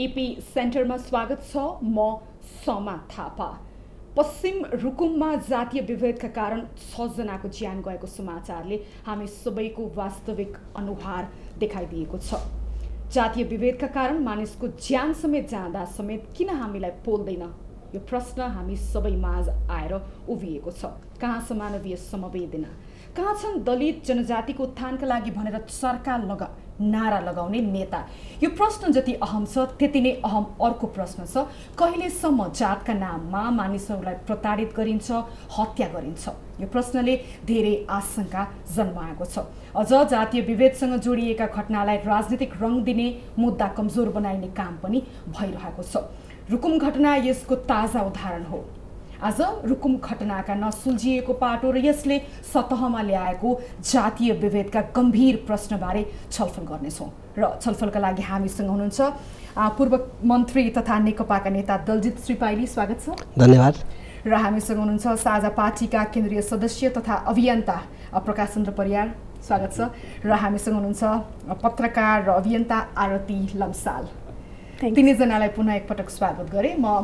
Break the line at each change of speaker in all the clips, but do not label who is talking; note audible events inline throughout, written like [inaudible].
AP सेन्टरमा स्वागत छ म समा थापा पश्चिम रुकुममा जातीय विभेदका कारण छजनाको ज्यान गएको समाचारले हामी सबैको वास्तविक अनुहार देखाइदिएको छ जातीय विभेदका कारण मानिसको ज्यान समेत जाँदा समेत किन हामीलाई पोल्दैन यो प्रश्न हामी सबै माझ आएर उभिएको छ कहाँ समानवीय समवेदना कहाँ छन् दलित जनजातिको उत्थानका लागि भनेर सरकार लगा नारा लगाउने नेता यो प्रश्न जति अहम छ त्यति नै अहम अर्को प्रश्न छ कहिलेसम्म जातका नाममा मानिसहरूलाई प्रताडित गरिन्छ हत्या गरिन्छ यो प्रश्नले धेरै आशंका जन्माएको छ अझ जातीय विभेदसँग जोडिएका घटनालाई राजनीतिक रङ दिने मुद्दा कमजोर बनाइने काम पनि भइरहेको छ रुकुम घटना यसको ताजा उदाहरण हो आज रुकुम घटनाका नसुल्झिएको पाटो र यसले सतहमा ल्याएको जातीय विभेदका गम्भीर प्रश्नबारे छलफल गर्नेछौँ र छलफलका लागि हामीसँग हुनुहुन्छ पूर्व मन्त्री तथा नेकपाका नेता दलजित श्रिपाईली स्वागत छ धन्यवाद र हामीसँग हुनुहुन्छ साझा पार्टीका केन्द्रीय सदस्य तथा अभियन्ता प्रकाश चन्द्र परियार स्वागत छ र हामीसँग हुनुहुन्छ पत्रकार र अभियन्ता आरती लम्साल तिनैजनालाई पुनः एकपटक स्वागत गरेँ म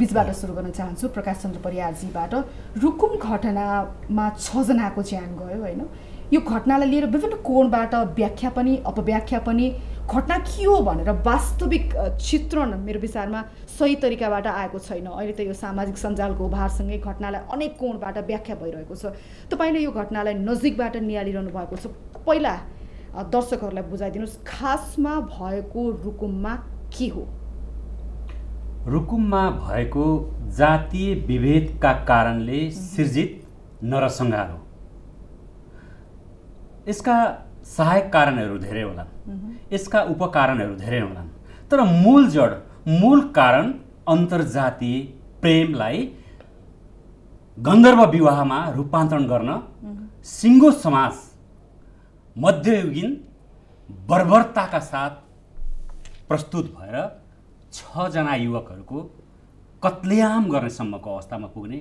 बिचबाट सुरु गर्न चाहन्छु प्रकाश चन्द्र परियारजीबाट रुकुम घटनामा छजनाको ज्यान गयो होइन यो घटनालाई लिएर विभिन्न कोणबाट व्याख्या पनि अपव्याख्या पनि घटना के हो भनेर वास्तविक चित्रण मेरो विचारमा सही तरिकाबाट आएको छैन अहिले त यो सामाजिक सञ्जालको उभारसँगै घटनालाई अनेक कोणबाट व्याख्या भइरहेको छ तपाईँले यो घटनालाई नजिकबाट निहालिरहनु भएको छ पहिला दर्शकहरूलाई बुझाइदिनुहोस् खासमा भएको रुकुममा के हो
रुकुममा भएको जातीय विभेदका कारणले सिर्जित नरसङ्घार हो यसका सहायक कारणहरू धेरै
होलान्
यसका उपकारणहरू धेरै होलान् तर मूल जड मूल कारण अन्तर्जातीय प्रेमलाई गन्धर्व विवाहमा रूपान्तरण गर्न सिङ्गो समाज मध्ययुगीन बर्बरताका साथ प्रस्तुत भएर छजना युवकहरूको कत्लेआम सम्मको अवस्थामा पुग्ने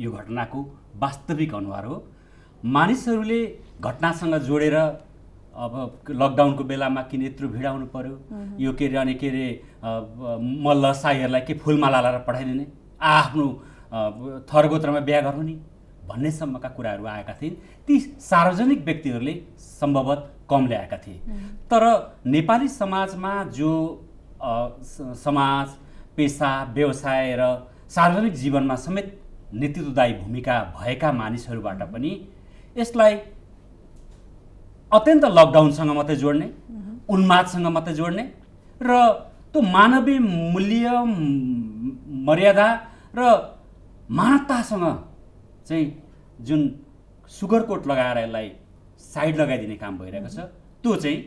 यो घटनाको वास्तविक अनुहार हो मानिसहरूले घटनासँग जोडेर अब लकडाउनको बेलामा किन यत्रो भिड आउनु पऱ्यो यो के अरे अनि के अरे मल्ल साईहरूलाई के फुलमाला लाएर पठाइदिने आआफ्नो थरगोत्रमा बिहा गर्नु नि भन्नेसम्मका कुराहरू आएका थिइन् ती सार्वजनिक व्यक्तिहरूले सम्भवत कम ल्याएका थिए तर नेपाली समाजमा जो समाज पेसा व्यवसाय र सार्वजनिक जीवनमा समेत नेतृत्वदायी भूमिका भएका मानिसहरूबाट पनि यसलाई अत्यन्त लकडाउनसँग मात्रै जोड्ने उन्मादसँग मात्रै जोड्ने र त्यो मानवीय मूल्य मर्यादा र मानवतासँग चाहिँ जुन सुगरकोट लगाएर यसलाई साइड लगाइदिने काम भइरहेको छ त्यो चाहिँ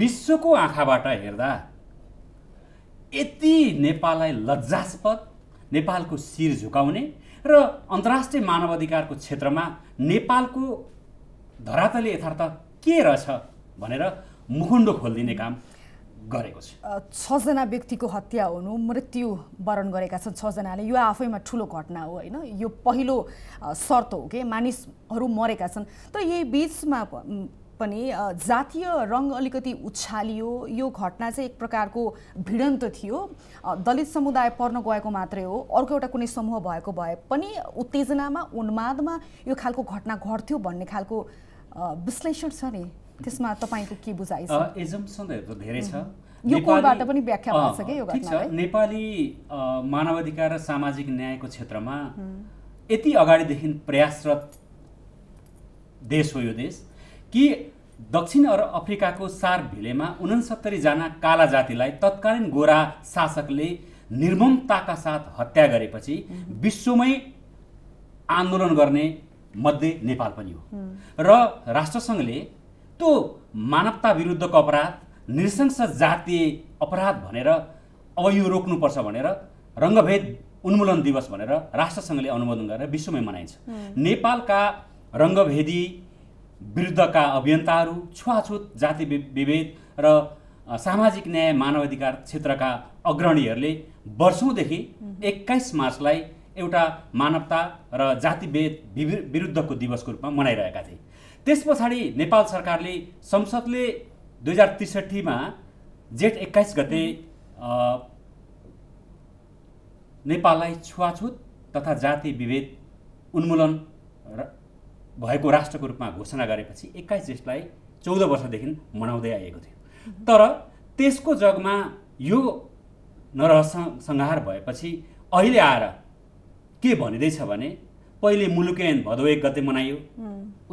विश्वको आँखाबाट हेर्दा यति नेपाललाई लज्जास्पद नेपालको शिर झुकाउने र अन्तर्राष्ट्रिय मानवाधिकारको क्षेत्रमा नेपालको धरातले यथार्थ के रहेछ भनेर मुखुन्डो खोलिदिने काम गरेको छ
छजना व्यक्तिको हत्या हुनु मृत्यु वरण गरेका छन् छजनाले यो आफैमा ठुलो घटना हो होइन यो पहिलो शर्त हो कि मानिसहरू मरेका छन् त यही बिचमा पनि जातीय रङ अलिकति उछालियो यो घटना चाहिँ एक प्रकारको भिडन्त थियो दलित समुदाय पर्न गएको मात्रै हो अर्को एउटा कुनै समूह भएको भए पनि उत्तेजनामा उन्मादमा यो खालको घटना घट्थ्यो भन्ने खालको विश्लेषण छ नि त्यसमा तपाईँको के बुझाइ छ
धेरै छ यो पनि व्याख्या भएको छ कि यो घटना नेपाली मानवाधिकार र सामाजिक न्यायको क्षेत्रमा यति अगाडिदेखि प्रयासरत देश हो यो देश कि दक्षिण अफ्रिकाको सार भिलेमा उनसत्तरीजना काला जातिलाई तत्कालीन गोरा शासकले निर्ममताका साथ हत्या गरेपछि विश्वमै आन्दोलन गर्ने मध्ये नेपाल पनि
हो
र राष्ट्रसङ्घले त्यो मानवता विरुद्धको अपराध निशंस जातीय अपराध भनेर अब यो रोक्नुपर्छ भनेर रङ्गभेद उन्मूलन दिवस भनेर राष्ट्रसङ्घले अनुमोदन गरेर विश्वमै मनाइन्छ नेपालका रङ्गभेदी विरुद्धका अभियन्ताहरू छुवाछुत जाति विभेद र सामाजिक न्याय मानवाधिकार क्षेत्रका अग्रणीहरूले वर्षौँदेखि एक्काइस मार्चलाई एउटा मानवता र जातिभेद विरुद्धको दिवसको रूपमा मनाइरहेका थिए त्यस पछाडि नेपाल सरकारले संसदले दुई हजार त्रिसठीमा जेठ एक्काइस गते नेपाललाई छुवाछुत तथा जाति विभेद उन्मूलन र भएको राष्ट्रको रूपमा घोषणा गरेपछि एक्काइस जेठलाई चौध वर्षदेखि मनाउँदै आएको थियो तर त्यसको जगमा यो नरहस भएपछि अहिले आएर के भनिँदैछ भने पहिले मुलुकेन भदौ एक गते मनाइयो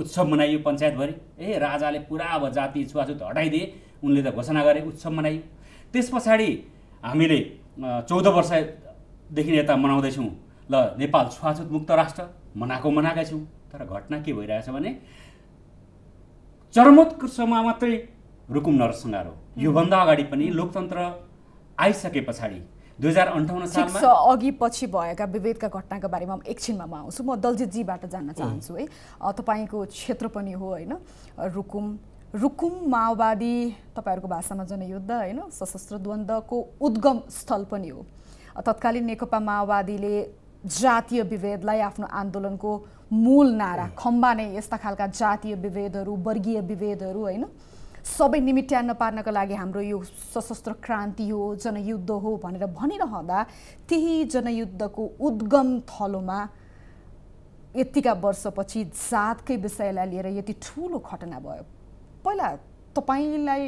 उत्सव मनाइयो पञ्चायतभरि ए राजाले पुरा अब जाति छुवाछुत हटाइदिए उनले त घोषणा गरे उत्सव मनाइयो त्यस पछाडि हामीले चौध वर्षदेखि यता मनाउँदैछौँ ल नेपाल छुवाछुत मुक्त राष्ट्र मनाएको मनाकै छौँ तर घटना के भइरहेछ भने चरमोत्कर्षमा मात्रै रुकुम नरसङ्गार हो योभन्दा अगाडि पनि लोकतन्त्र आइसके पछाडि दुई हजार अन्ठाउन्न सालमा
अघि पछि भएका विभेदका घटनाको बारेमा एकछिनमा म आउँछु म दलजितजीबाट जान्न चाहन्छु है तपाईँको क्षेत्र पनि हो होइन रुकुम रुकुम माओवादी तपाईँहरूको भाषामा जनयुद्ध होइन सशस्त्र द्वन्द्वको उद्गम स्थल पनि हो तत्कालीन नेकपा माओवादीले जातीय विभेदलाई आफ्नो आन्दोलनको मूल नारा खम्बा नै यस्ता खालका जातीय विभेदहरू वर्गीय विभेदहरू होइन सबै निमिट्यान्न पार्नका लागि हाम्रो यो सशस्त्र क्रान्ति हो जनयुद्ध हो भनेर भनिरहँदा त्यही जनयुद्धको उद्गम थलोमा यत्तिका वर्षपछि जातकै विषयलाई लिएर यति ठुलो घटना भयो पहिला तपाईँलाई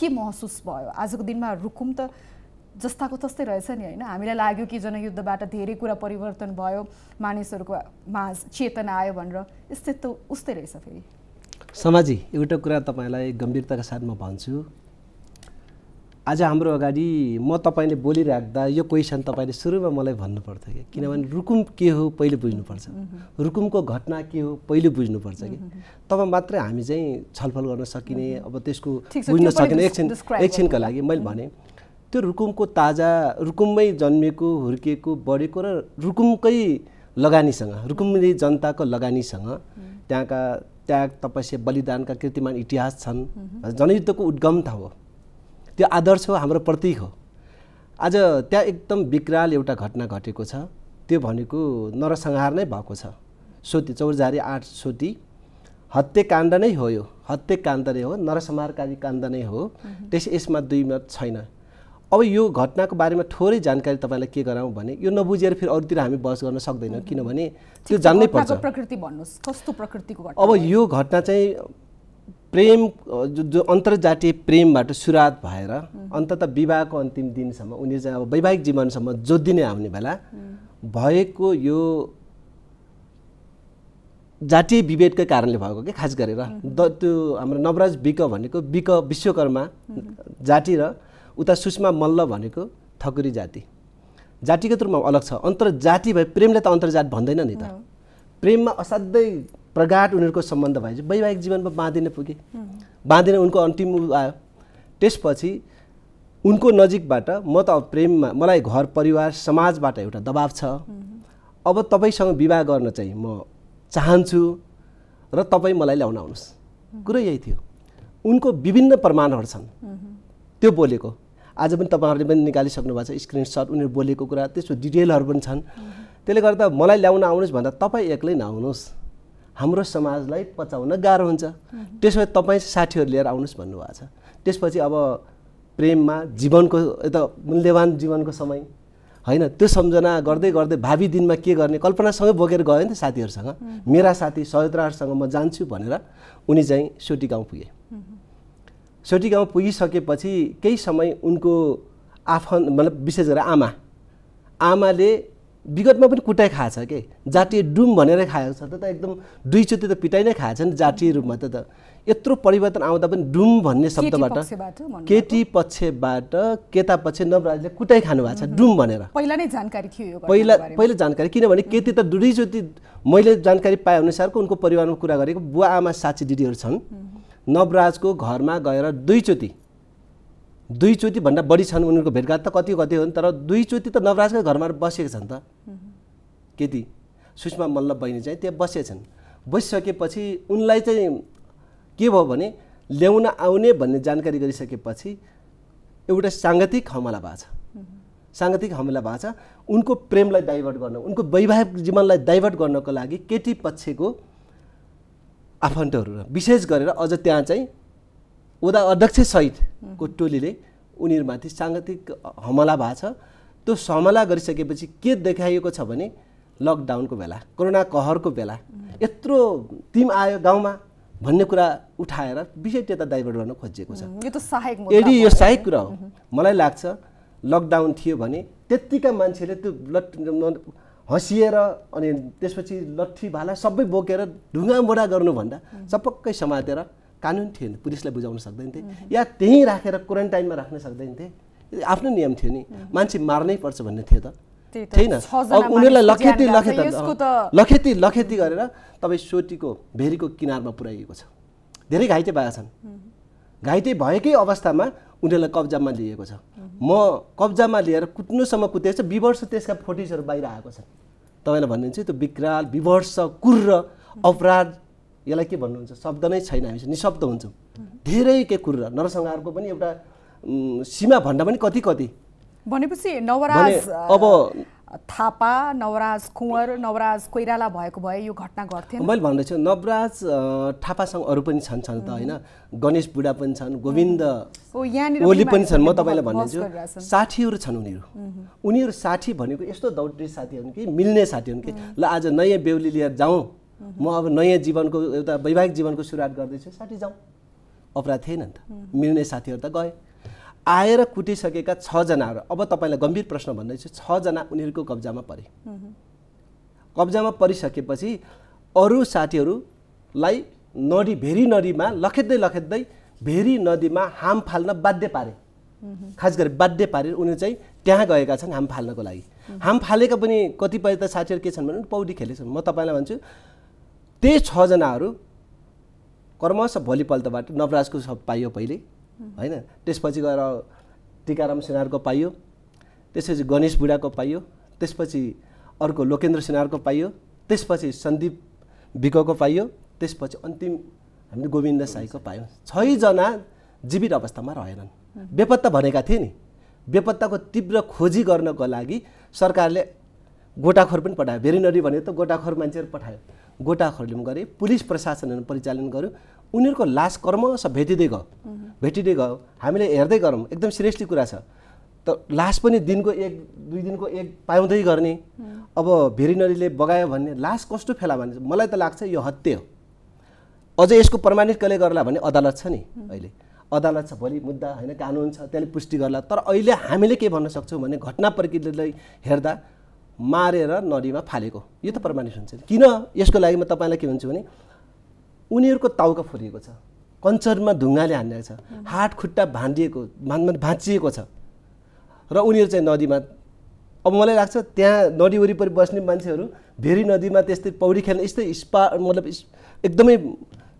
के महसुस भयो आजको दिनमा रुकुम त जस्ताको तस्तै रहेछ नि होइन हामीलाई लाग्यो कि जनयुद्धबाट धेरै कुरा परिवर्तन भयो मानिसहरूको माझ चेतना आयो भनेर यस्तै त उस्तै रहेछ फेरि
समाजी एउटा कुरा तपाईँलाई गम्भीरताका साथ म भन्छु आज हाम्रो अगाडि म तपाईँले बोलिराख्दा यो क्वेसन तपाईँले सुरुमा मलाई भन्नु पर्थ्यो कि किनभने रुकुम के हो पहिले बुझ्नुपर्छ रुकुमको घटना के हो पहिले बुझ्नुपर्छ कि तब मात्रै हामी चाहिँ छलफल गर्न सकिने अब त्यसको बुझ्न सकिने एकछिन एकछिनका लागि मैले भने त्यो रुकुमको ताजा रुकुममै जन्मेको हुर्किएको बढेको र रुकुमकै लगानीसँग रुकुमले जनताको लगानीसँग त्यहाँका त्याग तपस्या बलिदानका कृतिमान इतिहास छन् जनयुद्धको उद्गमता हो त्यो आदर्श हो हाम्रो प्रतीक हो आज त्यहाँ एकदम विकराल एउटा घटना घटेको छ त्यो भनेको नरसंहार नै भएको छ सोती चौरजारी आठ सोती हत्याकाण्ड नै हो यो हत्याकाण्ड नै हो नरसंहारकारी काण्ड नै हो त्यस यसमा दुई मत छैन अब यो घटनाको बारेमा थोरै जानकारी तपाईँलाई के गराउँ भने यो नबुझेर फेरि अरूतिर हामी बहस गर्न सक्दैनौँ किनभने त्यो जान्नै पर्छ
प्रकृति भन्नुहोस् कस्तो प्रकृतिको
अब यो घटना चाहिँ प्रेम जो, जो अन्तर्जातीय प्रेमबाट सुरुवात भएर अन्तत विवाहको अन्तिम दिनसम्म उनीहरू चाहिँ अब वैवाहिक जीवनसम्म नै आउने बेला भएको यो जातीय विभेदकै कारणले भएको कि खास गरेर त्यो हाम्रो नवराज विक भनेको विक विश्वकर्मा जाति र उता सुषमा मल्ल भनेको ठकुरी जाति जातिगत रूपमा अलग छ अन्तर्जाति भए प्रेमले त अन्तर्जात भन्दैन नि त प्रेममा असाध्यै प्रगाट उनीहरूको सम्बन्ध चाहिँ वैवाहिक जीवनमा बाँधिन पुगे बाँधिन उनको अन्तिम आयो त्यसपछि उनको नजिकबाट म त प्रेममा मलाई घर परिवार समाजबाट एउटा दबाव छ अब तपाईँसँग विवाह गर्न चाहिँ म चाहन्छु र तपाईँ मलाई ल्याउन आउनुहोस् कुरो यही थियो उनको विभिन्न प्रमाणहरू छन् त्यो बोलेको आज पनि तपाईँहरूले पनि निकालिसक्नु भएको छ स्क्रिनसट उनीहरू बोलेको कुरा त्यसको डिटेलहरू पनि छन् त्यसले गर्दा मलाई ल्याउन आउनुहोस् भन्दा तपाईँ एक्लै नआउनुहोस् हाम्रो समाजलाई पचाउन गाह्रो हुन्छ भए तपाईँ साथीहरू लिएर आउनुहोस् भन्नुभएको छ त्यसपछि अब प्रेममा जीवनको यता मूल्यवान जीवनको समय होइन त्यो सम्झना गर्दै गर्दै भावी दिनमा के गर्ने कल्पनासँगै बोकेर गयो नि त साथीहरूसँग मेरा साथी सयत्राहरूसँग म जान्छु भनेर उनी चाहिँ सोटी गाउँ पुगेँ सोटी गाउँ पुगिसकेपछि केही समय उनको आफन्त मतलब विशेष गरेर आमा आमाले विगतमा पनि कुटाइ खाएछ के जातीय डुम भनेर खाएको छ त त एकदम दुईचोटि त पिटाइ नै खाएछ नि जातीय रूपमा त त यत्रो परिवर्तन आउँदा पनि डुम भन्ने शब्दबाट केटी पक्षबाट केता पक्ष नवराजले कुटाइ खानु भएको छ डुम भनेर
पहिला नै जानकारी थियो पहिला
पहिला जानकारी किनभने केटी त दुईचोटि मैले जानकारी पाएअनुसारको अनुसारको उनको परिवारमा कुरा गरेको बुवा आमा साची दिदीहरू छन् नवराजको घरमा गएर दुईचोटि दुईचोटिभन्दा बढी छन् उनीहरूको भेटघाट त कति कति हो तर दुईचोटि त नवराजकै घरमा बसेका छन् त केटी सुषमा मल्ल बहिनी चाहिँ त्यहाँ बसेका छन् बसिसकेपछि उनलाई चाहिँ के भयो भने ल्याउन आउने भन्ने जानकारी गरिसकेपछि एउटा साङ्गतिक हमला भएको छ साङ्गतिक हमला भएको छ उनको प्रेमलाई डाइभर्ट गर्न उनको वैवाहिक जीवनलाई डाइभर्ट गर्नको लागि केटी पक्षको आफन्तहरू विशेष गरेर अझ त्यहाँ चाहिँ उदा अध्यक्षसहितको टोलीले उनीहरूमाथि साङ्गतिक हमला भएको छ त्यो हमला गरिसकेपछि के देखाइएको छ भने लकडाउनको बेला कोरोना कहरको बेला यत्रो टिम आयो गाउँमा भन्ने कुरा उठाएर विशेष त्यता डाइभर्ट गर्न खोजिएको छ
यो त सहायक यदि यो
सहायक कुरा हो मलाई लाग्छ लकडाउन थियो भने त्यत्तिका मान्छेले त्यो ब्लड हँसिएर अनि त्यसपछि लट्ठी भाला सबै बोकेर ढुङ्गा मोडा गर्नुभन्दा चपक्कै समातेर कानुन थिएन पुलिसलाई बुझाउन सक्दैन थिए या त्यहीँ राखेर क्वारेन्टाइनमा राख्न सक्दैन थिए आफ्नो नियम थियो नि मान्छे मार्नै पर्छ भन्ने थियो त छैन अब उनीहरूलाई लखेती लखेत लखेती लखेती गरेर तपाईँ सोटीको भेरीको किनारमा पुऱ्याइएको छ धेरै घाइते भएका छन् घाइते भएकै अवस्थामा उनीहरूलाई कब्जामा लिएको छ म कब्जामा लिएर कुट्नुसम्म कुदेको छ विवर्ष त्यसका फोटेजहरू बाहिर आएको छ तपाईँलाई भन्नुहुन्छ त्यो विकराल विवर्ष कुर्र अपराध यसलाई के भन्नुहुन्छ शब्द नै छैन हामी निशब्द हुन्छौँ धेरै के कुर्र नरसंहारको पनि एउटा सीमा भन्दा पनि कति कति
भनेपछि नवराज अब थापा नवराज कुँवर नवराज कोइराला भएको भए यो घटना गर्थे मैले
भन्दैछु नवराज थापासँग अरू पनि छन् छन् त होइन गणेश बुढा पनि छन् गोविन्द
ओली पनि छन् म तपाईँलाई भन्दैछु
साथीहरू छन्
उनीहरू
उनीहरू साथी भनेको यस्तो दौड्ने साथी हुन् कि मिल्ने साथी हुन् कि ल आज नयाँ बेहुली लिएर जाउँ म अब नयाँ जीवनको एउटा वैवाहिक जीवनको सुरुवात गर्दैछु साथी जाउँ अपराध थिएन नि त मिल्ने साथीहरू त गए आएर कुटिसकेका छजनाहरू अब तपाईँलाई गम्भीर प्रश्न भन्दैछु छजना उनीहरूको कब्जामा परे कब्जामा परिसकेपछि अरू साथीहरूलाई नदी भेरी नदीमा लखेद्दै लखेद्दै भेरी नदीमा हाम फाल्न बाध्य पारे खास गरी बाध्य पारेर उनीहरू चाहिँ त्यहाँ गएका छन् हाम फाल्नको लागि हाम फालेका पनि कतिपय त साथीहरू के छन् भने पौडी खेलेछन् म तपाईँलाई भन्छु त्यही छजनाहरू क्रमशः भोलिपल्टबाट नवराजको सब पाइयो पहिले होइन त्यसपछि गएर टिकाराम सिनारको पाइयो त्यसपछि गणेश बुढाको पाइयो त्यसपछि अर्को लोकेन्द्र सिनारको पाइयो त्यसपछि सन्दीप विकको पाइयो त्यसपछि अन्तिम हामीले गोविन्द साईको पायौँ छैजना जीवित अवस्थामा रहेनन् बेपत्ता भनेका थिए नि बेपत्ताको तीव्र खोजी गर्नको लागि सरकारले गोटाखोर पनि पठायो भेरिनरी भने त गोटाखोर मान्छेहरू पठायो गोटाखोरले पनि गरे पुलिस प्रशासनहरू परिचालन गर्यो उनीहरूको लास कर्मश भेटिँदै गयो भेटिँदै गयो हामीले हेर्दै गरौँ एकदम सिरियसली कुरा छ त लास पनि दिनको एक दुई दिनको एक पाउँदै गर्ने अब भेरिनरीले बगायो भन्ने लास कस्तो फेला भने मलाई त लाग्छ यो हत्या हो अझै यसको प्रमाणित कसले गर्ला भने अदालत छ नि अहिले अदालत छ भोलि मुद्दा होइन कानुन छ त्यसले पुष्टि गर्ला तर अहिले हामीले के भन्न सक्छौँ भने घटना प्रक्रियालाई हेर्दा मारेर नदीमा फालेको यो त प्रमाणित हुन्छ किन यसको लागि म तपाईँलाई के भन्छु भने उनीहरूको टाउका फुलिएको छ कञ्चरमा ढुङ्गाले हानिरहेको छ हात खुट्टा भाँडिएको भाँचिएको छ र उनीहरू चाहिँ नदीमा अब मलाई लाग्छ त्यहाँ नदी वरिपरि बस्ने मान्छेहरू भेरी नदीमा त्यस्तै पौडी खेल्ने यस्तै स्पा मतलब एकदमै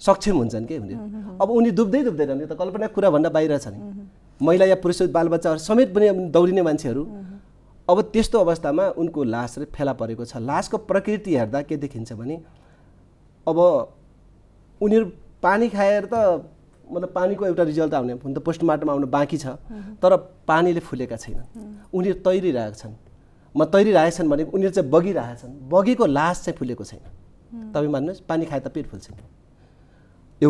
सक्षम हुन्छन् कि उनीहरू अब उनी डुब्दै डुब्दैनन् यो त कल्पना कुराभन्दा बाहिर छ नि महिला या पुरुष बालबच्चाहरू समेत पनि दौडिने मान्छेहरू अब त्यस्तो अवस्थामा उनको लास फेला परेको छ लासको प्रकृति हेर्दा के देखिन्छ भने अब उनीहरू पानी खाएर त मतलब पानीको एउटा रिजल्ट आउने हुन त पोस्टमार्टम आउनु बाँकी छ तर पानीले फुलेका
छैनन्
उनीहरू तैरिरहेका छन् म तैरिरहेछन् भने उनीहरू चाहिँ बगिरहेछन् बगेको लास चाहिँ फुलेको छैन तपाईँ मान्नुहोस् पानी खाए त पेट फुल्छ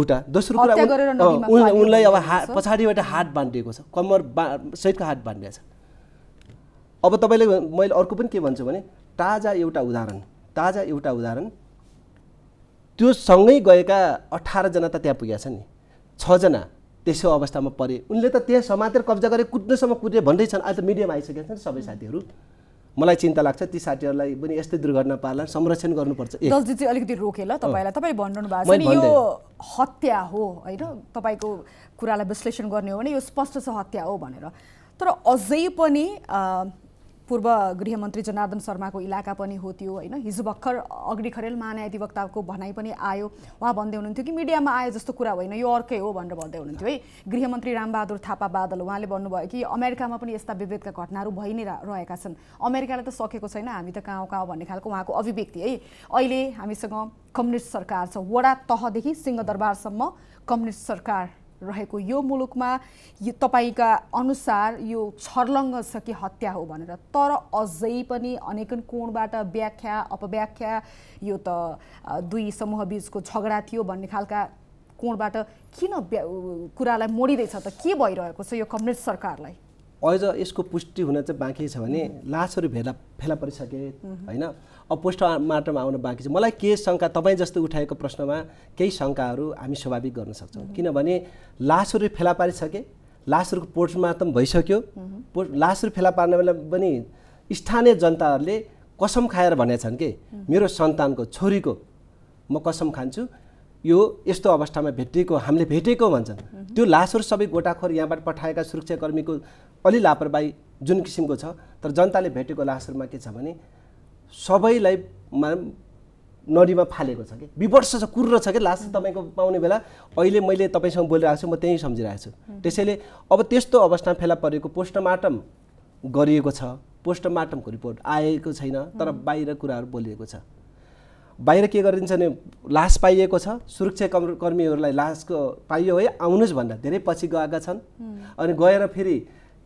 एउटा दोस्रो कुरा उनलाई अब हात पछाडिबाट हात बाँडिएको छ कम्मर बा सहितको हात बाँडिएको छ अब तपाईँले मैले अर्को पनि के भन्छु भने ताजा एउटा उदाहरण ताजा एउटा उदाहरण त्यो सँगै गएका अठारजना त त्यहाँ पुगेका छन् नि छजना त्यसो अवस्थामा परे उनले त त्यहाँ समातेर कब्जा गरे कुद्नेसम्म कुदे भन्दै छन् अहिले त मिडियामा आइसकेका छन् सबै साथीहरू मलाई चिन्ता लाग्छ ती साथीहरूलाई पनि यस्तै दुर्घटना पार्ला संरक्षण गर्नुपर्छ
अलिकति रोके ल तपाईँलाई तपाईँ भन्नु भएको छ यो हत्या हो होइन तपाईँको कुरालाई विश्लेषण गर्ने हो भने यो स्पष्ट छ हत्या हो भनेर तर अझै पनि पूर्व गृहमन्त्री जनार्दन शर्माको इलाका पनि हो त्यो होइन हिजो भर्खर अग्नि खरेल महान्यायाधिवक्ताको भनाइ पनि आयो उहाँ भन्दै हुनुहुन्थ्यो कि मिडियामा आयो जस्तो कुरा होइन यो अर्कै हो भनेर भन्दै हुनुहुन्थ्यो है गृहमन्त्री रामबहादुर थापा बादल उहाँले भन्नुभयो कि अमेरिकामा पनि यस्ता विभेदका घटनाहरू भइ नै रहेका छन् अमेरिकाले त सकेको छैन हामी त कहाँ कहाँ भन्ने खालको उहाँको अभिव्यक्ति है अहिले हामीसँग कम्युनिस्ट सरकार छ वडा तहदेखि सिंहदरबारसम्म कम्युनिस्ट सरकार रहेको यो मुलुकमा तपाईँका अनुसार यो छर्लङ्ग छ कि हत्या हो भनेर तर अझै पनि अनेकन कोणबाट व्याख्या अपव्याख्या यो त दुई समूह समूहबीचको झगडा थियो भन्ने खालका कोणबाट किन कुरालाई मोडिँदैछ त के भइरहेको छ यो कम्युनिस्ट सरकारलाई
अझ यसको पुष्टि हुन चाहिँ बाँकी छ भने लासहरू भेला फेला परिसके होइन अब पोस्ट मार्टम आउन बाँकी छ मलाई के शङ्का तपाईँ जस्तो उठाएको प्रश्नमा केही शङ्काहरू हामी स्वाभाविक गर्न सक्छौँ किनभने लासहरू फेला पारिसके लासहरूको पोस्टमार्टम भइसक्यो पोस्ट लासहरू फेला पार्ने बेला पनि स्थानीय जनताहरूले कसम खाएर भनेका छन् कि मेरो सन्तानको छोरीको म कसम खान्छु यो यस्तो अवस्थामा भेटिएको हामीले भेटेको भन्छन् त्यो लासहरू सबै गोटाखोर यहाँबाट पठाएका सुरक्षाकर्मीको अलि लापरवाही जुन किसिमको छ तर जनताले भेटेको लासहरूमा के छ भने सबैलाई नडीमा फालेको छ कि विवर्ष छ कुर्रो छ कि लास्ट तपाईँको पाउने बेला अहिले मैले तपाईँसँग बोलिरहेको छु म त्यहीँ सम्झिरहेको छु त्यसैले अब त्यस्तो अवस्थामा फेला परेको पोस्टमार्टम गरिएको छ पोस्टमार्टमको रिपोर्ट आएको छैन तर बाहिर कुराहरू बोलिएको छ बाहिर के गरिन्छ भने लास पाइएको छ सुरक्षा कर्मीहरूलाई लासको पाइयो है आउनुहोस् भन्दा धेरै पछि गएका छन् अनि गएर फेरि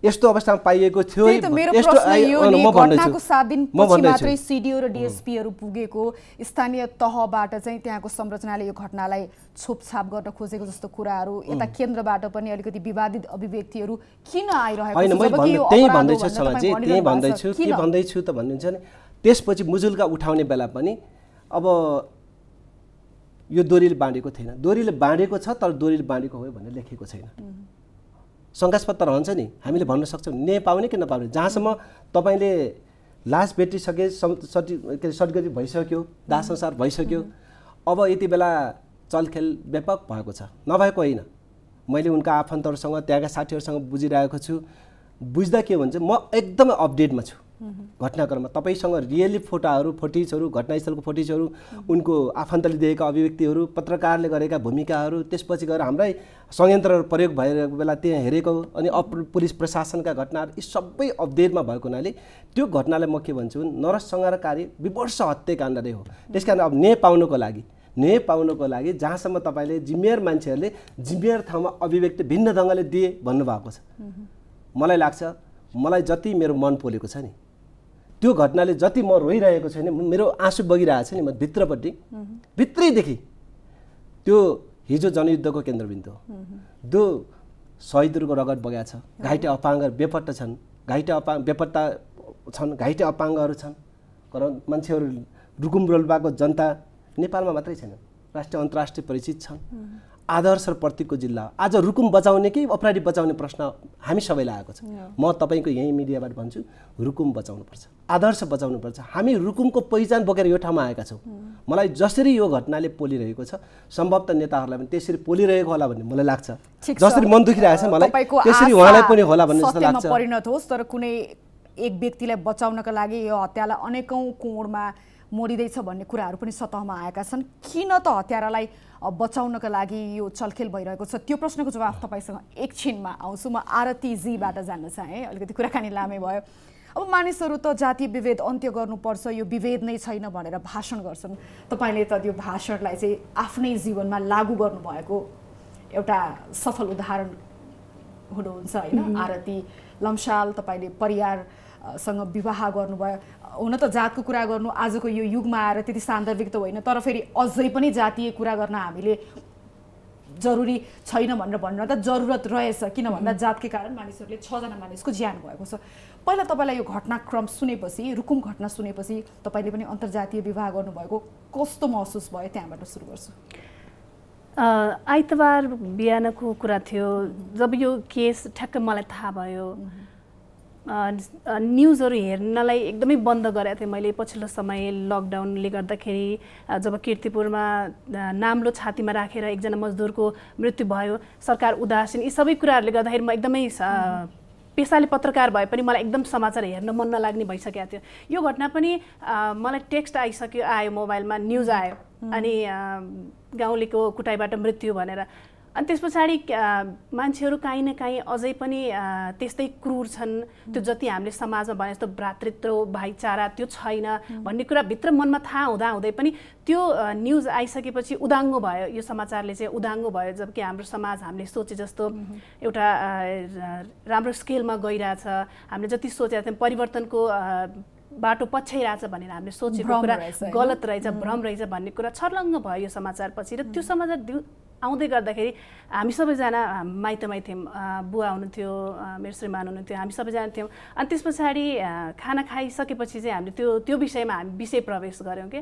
यस्तो अवस्थामा पाइएको थियो मात्रै
सिडिओ र डिएसपीहरू पुगेको स्थानीय तहबाट चाहिँ त्यहाँको संरचनाले यो घटनालाई छोपछाप गर्न खोजेको जस्तो कुराहरू यता केन्द्रबाट पनि अलिकति विवादित अभिव्यक्तिहरू किन आइरहेको त्यही भन्दैछु
त भन्नुहुन्छ नि त्यसपछि मुजुल्का उठाउने बेला पनि अब यो दोरीले बाँडेको थिएन दोरीले बाँडेको छ तर दोरीले बाँडेको हो भनेर लेखेको छैन शङ्कास्पद त रहन्छ नि हामीले भन्न सक्छौँ न्याय पाउने कि नपाउने जहाँसम्म तपाईँले लास भेटिसके सर्टि के अरे सटगति भइसक्यो दाह संसार भइसक्यो अब यति बेला चलखेल व्यापक भएको छ नभएको होइन मैले उनका आफन्तहरूसँग त्यहाँका साथीहरूसँग बुझिरहेको छु बुझ्दा के भन्छ म एकदमै अपडेटमा छु घटनाक्रममा तपाईँसँग रियली फोटाहरू फोटेजहरू घटनास्थलको फोटेजहरू उनको आफन्तले दिएका अभिव्यक्तिहरू पत्रकारले गरेका भूमिकाहरू त्यसपछि गएर हाम्रै संयन्त्रहरू प्रयोग भइरहेको बेला त्यहाँ हेरेको अनि अप पुलिस प्रशासनका घटनाहरू यी सबै अपडेटमा भएको हुनाले त्यो घटनालाई म के भन्छु नरसङ्घारकारी विवर्ष हत्याकाण्ड नै हो त्यस कारण अब न्याय पाउनुको लागि न्याय पाउनुको लागि जहाँसम्म तपाईँले जिम्मेवार मान्छेहरूले जिम्मेवार ठाउँमा अभिव्यक्ति भिन्न ढङ्गले दिए भन्नुभएको छ मलाई लाग्छ मलाई जति मेरो मन पोलेको छ नि त्यो घटनाले जति म रोइरहेको छैन मेरो आँसु बगिरहेको छ नि म भित्रपट्टि भित्रैदेखि त्यो हिजो जनयुद्धको केन्द्रबिन्दु हो दो शहीदहरूको रगत बगाएको छ घाइटे अपाङ्गहरू बेपट्टा छन् घाइटे अपाङ बेपत्ता छन् घाइटे अपाङ्गहरू छन् तर मान्छेहरू रुकुम रोल्पाको जनता नेपालमा मात्रै छैनन् राष्ट्रिय अन्तर्राष्ट्रिय परिचित छन् आदर्श आदर्शप्रतिको जिल्ला आज रुकुम बचाउने कि अपराधी बचाउने प्रश्न हामी सबैलाई आएको छ म तपाईँको यहीँ मिडियाबाट भन्छु रुकुम बचाउनुपर्छ आदर्श बचाउनुपर्छ हामी रुकुमको पहिचान बोकेर यो ठाउँमा आएका छौँ hmm. मलाई जसरी यो घटनाले पोलिरहेको छ सम्भवत नेताहरूलाई पनि त्यसरी पोलिरहेको होला भन्ने मलाई लाग्छ
जसरी मन दुखिरहेको छ मलाई त्यसरी उहाँलाई पनि होला भन्ने जस्तो लाग्छ परिणत होस् तर कुनै एक व्यक्तिलाई बचाउनका लागि यो हत्यालाई अनेकौँ कोणमा मोडिँदैछ भन्ने कुराहरू पनि सतहमा आएका छन् किन त हत्यारालाई बचाउनका लागि यो चलखेल भइरहेको छ त्यो प्रश्नको जवाफ तपाईँसँग एकछिनमा आउँछु म आरतीजीबाट जान्न चाहेँ अलिकति कुराकानी लामै भयो अब मानिसहरू त जातीय विभेद अन्त्य गर्नुपर्छ यो विभेद नै छैन भनेर भाषण गर्छन् तपाईँले त त्यो भाषणलाई चाहिँ आफ्नै जीवनमा लागु गर्नुभएको एउटा सफल उदाहरण हुनुहुन्छ होइन आरती लम्साल तपाईँले परिवारसँग विवाह गर्नुभयो हुन त जातको कुरा गर्नु आजको यो युगमा आएर त्यति सान्दर्भिक त होइन तर फेरि अझै पनि जातीय कुरा गर्न हामीले जरुरी छैन भनेर भन्न त जरुरत रहेछ किन भन्दा जातकै कारण मानिसहरूले छजना मानिसको ज्यान भएको छ पहिला तपाईँलाई यो घटनाक्रम सुनेपछि रुकुम घटना सुनेपछि तपाईँले पनि अन्तर्जातीय विवाह गर्नुभएको कस्तो महसुस भयो त्यहाँबाट सुरु गर्छु
आइतबार बिहानको कुरा थियो जब यो केस ठ्याक्क मलाई थाहा भयो न्युजहरू हेर्नलाई एकदमै बन्द गरेको थिएँ मैले पछिल्लो समय लकडाउनले गर्दाखेरि जब किर्तिपुरमा नाम्लो छातीमा राखेर एकजना मजदुरको मृत्यु भयो सरकार उदासीन यी सबै कुराहरूले गर्दाखेरि म एकदमै पेसाले पत्रकार भए पनि मलाई एकदम समाचार हेर्न मन नलाग्ने भइसकेको थियो यो घटना पनि मलाई टेक्स्ट आइसक्यो आयो मोबाइलमा न्युज आयो अनि गाउँलेको कुटाइबाट मृत्यु भनेर अनि त्यस पछाडि मान्छेहरू काहीँ न काहीँ अझै पनि त्यस्तै क्रुर छन् त्यो जति हामीले समाजमा भने जस्तो भ्रातृत्व भाइचारा त्यो छैन भन्ने कुरा भित्र मनमा थाहा हुँदा हुँदै पनि त्यो न्युज आइसकेपछि उदाङ्गो भयो यो समाचारले चाहिँ उदाङ्गो भयो जबकि हाम्रो समाज हामीले सोचे जस्तो एउटा राम्रो स्केलमा गइरहेछ हामीले जति सोचेका थियौँ परिवर्तनको बाटो पछ्याइरहेछ भनेर हामीले सोचेको कुरा गलत रहेछ भ्रम रहेछ भन्ने कुरा छर्लङ्ग भयो यो समाचार पछि र त्यो समाचार दिउ आउँदै गर्दाखेरि हामी सबैजना माइतमै थियौँ बुवा हुनुहुन्थ्यो मेरो श्रीमान हुनुहुन्थ्यो हामी सबैजना थियौँ अनि त्यस पछाडि खाना खाइसकेपछि चाहिँ हामीले त्यो त्यो विषयमा हामी विषय प्रवेश गऱ्यौँ कि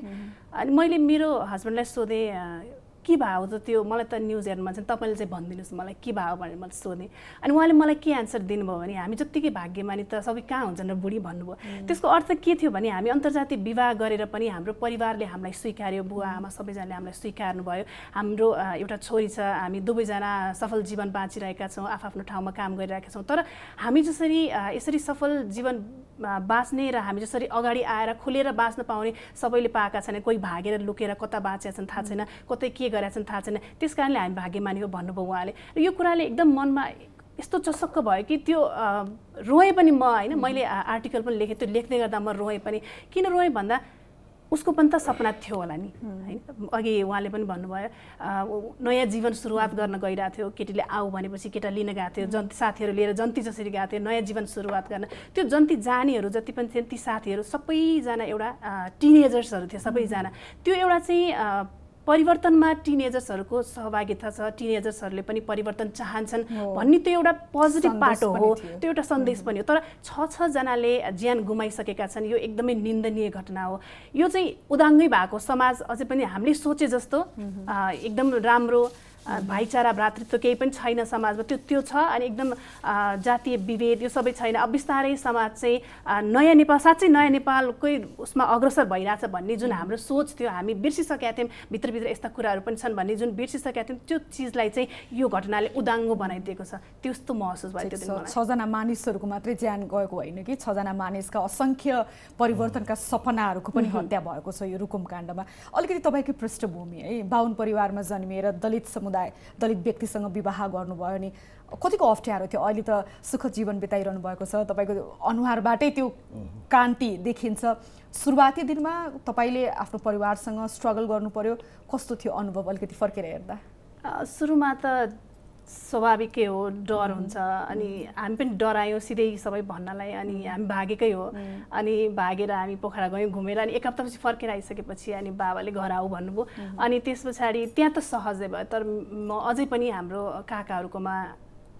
अनि मैले मेरो हस्बेन्डलाई सोधेँ के भयो त त्यो मलाई त न्युज हेर्नुमा चाहिँ तपाईँले चाहिँ भनिदिनुहोस् मलाई के भयो भनेर मैले सोधेँ अनि उहाँले मलाई के एन्सर दिनुभयो भने हामी जत्तिकै भाग्यमानी त सबै कहाँ हुन्छन् र बुढी भन्नुभयो त्यसको अर्थ के थियो भने हामी अन्तर्जातीय विवाह गरेर पनि हाम्रो परिवारले हामीलाई स्वीकार्यो बुवा आमा सबैजनाले हामीलाई स्वीकार्नु भयो हाम्रो एउटा छोरी छ हामी दुवैजना सफल जीवन बाँचिरहेका छौँ आफ्नो ठाउँमा काम गरिरहेका छौँ तर हामी जसरी यसरी सफल जीवन बाँच्ने र हामी जसरी अगाडि आएर खुलेर बाँच्न पाउने सबैले पाएका छैन कोही भागेर लुकेर कता बाँचेका छन् थाहा छैन कतै के गरेका छन् थाहा छैन त्यस कारणले हामी भाग्यमानी हो भन्नुभयो उहाँले र यो कुराले एकदम मनमा यस्तो चसक्क भयो कि त्यो रोएँ पनि म होइन मैले आर्टिकल पनि लेखेँ त्यो लेख्दै गर्दा म रोएँ पनि किन रोएँ भन्दा उसको पनि त सपना थियो होला नि होइन अघि उहाँले पनि भन्नुभयो नयाँ जीवन सुरुवात गर्न गइरहेको थियो केटीले आऊ भनेपछि केटा लिन गएको थियो जन्ती साथीहरू लिएर जन्ती जसरी गएको थियो नयाँ जीवन सुरुवात गर्न त्यो जन्ती जानेहरू जति पनि थिएन ती साथीहरू सबैजना एउटा टिनेजर्सहरू थियो सबैजना त्यो एउटा चाहिँ परिवर्तनमा टिनेजर्सहरूको सहभागिता छ टिनेजर्सहरूले पनि परिवर्तन चाहन्छन् भन्ने त्यो एउटा पोजिटिभ पाटो हो त्यो एउटा सन्देश पनि हो तर छ छजनाले ज्यान गुमाइसकेका छन् यो एकदमै निन्दनीय घटना हो यो चाहिँ उदाङ्गै भएको समाज अझै पनि हामीले सोचे जस्तो एकदम राम्रो भाइचारा भ्रातृत्व केही पनि छैन समाजमा त्यो त्यो छ अनि एकदम जातीय विभेद यो सबै छैन अब बिस्तारै समाज चाहिँ नयाँ नेपाल साँच्चै नयाँ नेपालकै उसमा अग्रसर भइरहेछ भन्ने जुन हाम्रो सोच थियो हामी बिर्सिसकेका थियौँ भित्रभित्र यस्ता कुराहरू पनि छन् भन्ने जुन बिर्सिसकेका थियौँ त्यो चिजलाई चाहिँ यो घटनाले उदाङ्गो
बनाइदिएको छ त्यस्तो महसुस भयो छजना मानिसहरूको मात्रै ज्यान गएको होइन कि छजना मानिसका असङ्ख्य परिवर्तनका सपनाहरूको पनि हत्या भएको छ यो रुकुम काण्डमा अलिकति तपाईँकै पृष्ठभूमि है बाहुन परिवारमा जन्मिएर दलित समुदाय समुदाय दलित व्यक्तिसँग विवाह गर्नुभयो अनि कतिको अप्ठ्यारो थियो अहिले त सुख जीवन बिताइरहनु भएको छ तपाईँको अनुहारबाटै त्यो कान्ति देखिन्छ सुरुवाती दिनमा तपाईँले आफ्नो परिवारसँग स्ट्रगल गर्नु पर्यो कस्तो थियो अनुभव अलिकति फर्केर हेर्दा सुरुमा त स्वाभाविकै
हो डर हुन्छ अनि हामी पनि डरायौँ सिधै सबै भन्नलाई अनि हामी भागेकै हो अनि भागेर हामी पोखरा गयौँ घुमेर अनि एक हप्तापछि फर्केर आइसकेपछि अनि बाबाले घर आऊ भन्नुभयो अनि त्यस पछाडि त्यहाँ त सहजै भयो तर म अझै पनि हाम्रो काकाहरूकोमा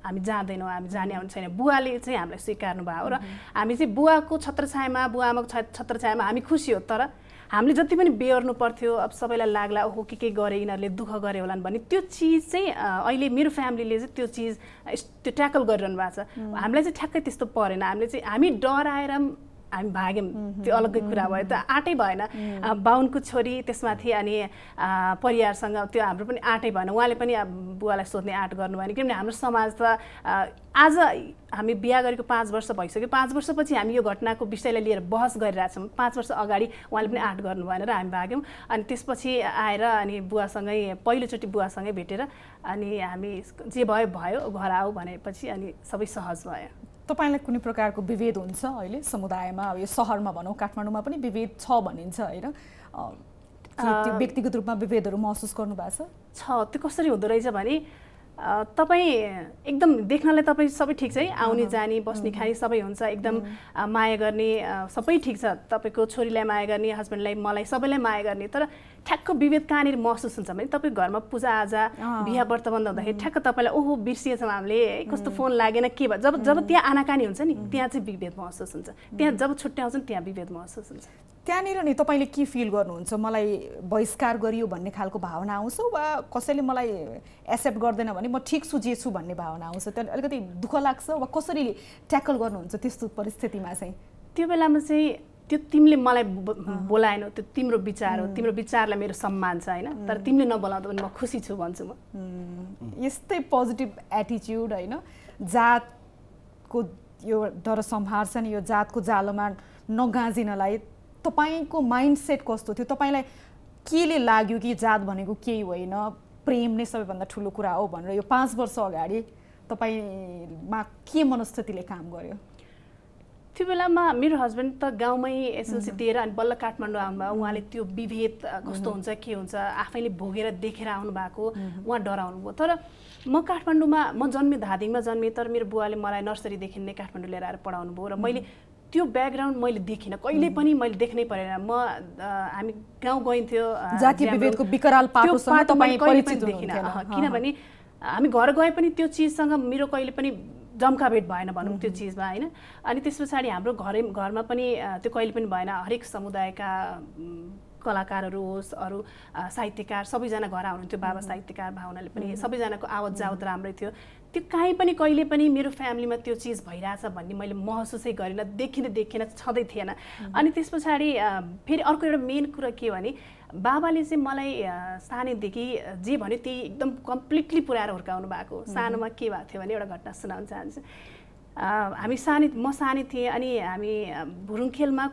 हामी जाँदैनौँ हामी जाने आउने छैन बुवाले चाहिँ हामीलाई स्वीकार्नु भयो र हामी चाहिँ बुवाको छत्रछायामा बुवामाको छत्रछायामा हामी खुसी हो तर हामीले जति पनि बेहोर्नु पर्थ्यो अब सबैलाई लाग्ला ओहो के के गरे यिनीहरूले दुःख गरे होलान् भने त्यो चिज चाहिँ अहिले मेरो फ्यामिलीले चाहिँ त्यो चिज त्यो ट्याकल गरिरहनु भएको छ हामीलाई चाहिँ ठ्याक्कै त्यस्तो परेन हामीले चाहिँ हामी डराएर हामी भाग्यौँ mm-hmm. त्यो अलग्गै कुरा भयो त mm-hmm. आँटै भएन mm. बाहुनको छोरी त्यसमाथि अनि परिवारसँग त्यो हाम्रो पनि आँटै भएन उहाँले पनि अब बुवालाई सोध्ने आँट गर्नु भएन किनभने हाम्रो समाज त आज हामी बिहा गरेको पाँच वर्ष भइसक्यो पाँच वर्षपछि हामी यो घटनाको विषयलाई लिएर बहस गरिरहेछौँ पाँच वर्ष अगाडि उहाँले पनि आँट गर्नु भएन र हामी भाग्यौँ अनि त्यसपछि आएर अनि बुवासँगै पहिलोचोटि बुवासँगै भेटेर अनि हामी जे भयो भयो
घर आऊ भनेपछि अनि सबै सहज भयो तपाईँलाई कुनै प्रकारको विभेद हुन्छ अहिले समुदायमा अब यो सहरमा भनौँ काठमाडौँमा पनि विभेद छ भनिन्छ होइन
व्यक्तिगत
रूपमा विभेदहरू महसुस गर्नुभएको भएको छ त्यो कसरी हुँदो रहेछ भने तपाईँ
एकदम देख्नलाई तपाईँ सबै ठिक छ है आउने जाने बस्ने खाने सबै हुन्छ एकदम माया गर्ने सबै ठिक छ तपाईँको छोरीलाई माया गर्ने हस्बेन्डलाई मलाई सबैलाई माया गर्ने तर ठ्याक्क विभेद कहाँनिर महसुस हुन्छ भने तपाईँ घरमा पूजाआजा बिहा बन्द हुँदाखेरि ठ्याक्क तपाईँलाई ओहो बिर्सिएछौँ हामीले है कस्तो फोन लागेन के भयो जब जब त्यहाँ आनाकानी हुन्छ नि त्यहाँ चाहिँ विभेद महसुस हुन्छ त्यहाँ जब नि त्यहाँ विभेद महसुस हुन्छ
त्यहाँनिर नि तपाईँले के फिल गर्नुहुन्छ मलाई बहिष्कार गरियो भन्ने खालको भावना आउँछ वा कसैले मलाई एक्सेप्ट गर्दैन भने म ठिक छु जे छु भन्ने भावना आउँछ त्यहाँ अलिकति दुःख लाग्छ वा कसरी ट्याकल गर्नुहुन्छ त्यस्तो परिस्थितिमा चाहिँ
त्यो बेलामा चाहिँ त्यो तिमीले मलाई बोलाएनौ त्यो तिम्रो विचार हो तिम्रो विचारलाई मेरो सम्मान
छ होइन तर तिमीले नबोलाउँदा पनि म खुसी छु भन्छु म यस्तै पोजिटिभ एटिच्युड होइन जातको यो डर सम्हार्छ नि यो जातको जालोमा नगाँजिनलाई तपाईँको माइन्ड सेट कस्तो थियो तपाईँलाई केले लाग्यो कि जात भनेको केही होइन प्रेम नै सबैभन्दा ठुलो कुरा हो भनेर यो पाँच वर्ष अगाडि तपाईँमा के मनस्थितिले काम गर्यो त्यो बेलामा मेरो
हस्बेन्ड त गाउँमै एसएलसी दिएर अनि बल्ल काठमाडौँ आउनुभयो उहाँले त्यो विभेद कस्तो हुन्छ के हुन्छ आफैले भोगेर देखेर आउनु भएको उहाँ डराउनु भयो तर म काठमाडौँमा म जन्मेँ धादिङमा जन्मेँ तर मेरो बुवाले मलाई नर्सरीदेखि नै काठमाडौँ लिएर आएर पढाउनु भयो र मैले त्यो ब्याकग्राउन्ड मैले देखिनँ कहिले पनि मैले देख्नै परेन म हामी गाउँ गइन्थ्यो जातीय विभेदको विकराल देखिनँ किनभने हामी घर गए पनि त्यो चिजसँग मेरो कहिले पनि भेट भएन भनौँ त्यो चिजमा होइन अनि त्यस पछाडि हाम्रो घरै घरमा पनि त्यो कहिले पनि भएन हरेक समुदायका कलाकारहरू होस् अरू साहित्यकार सबैजना घर आउनुहुन्थ्यो बाबा साहित्यकार भावनाले पनि सबैजनाको आवत जावत राम्रै थियो त्यो काहीँ पनि कहिले पनि मेरो फ्यामिलीमा त्यो चिज भइरहेछ भन्ने मैले महसुसै गरेन देखिनँ देखिनँ छँदै थिएन अनि त्यस पछाडि फेरि अर्को एउटा मेन कुरा के भने बाबाले चाहिँ मलाई सानैदेखि जे भन्यो त्यही एकदम कम्प्लिटली पुऱ्याएर हुर्काउनु भएको सानोमा के भएको थियो भने एउटा घटना सुनाउन चाहन्छु हामी सानै म सानै थिएँ अनि हामी भुरुङखेलमा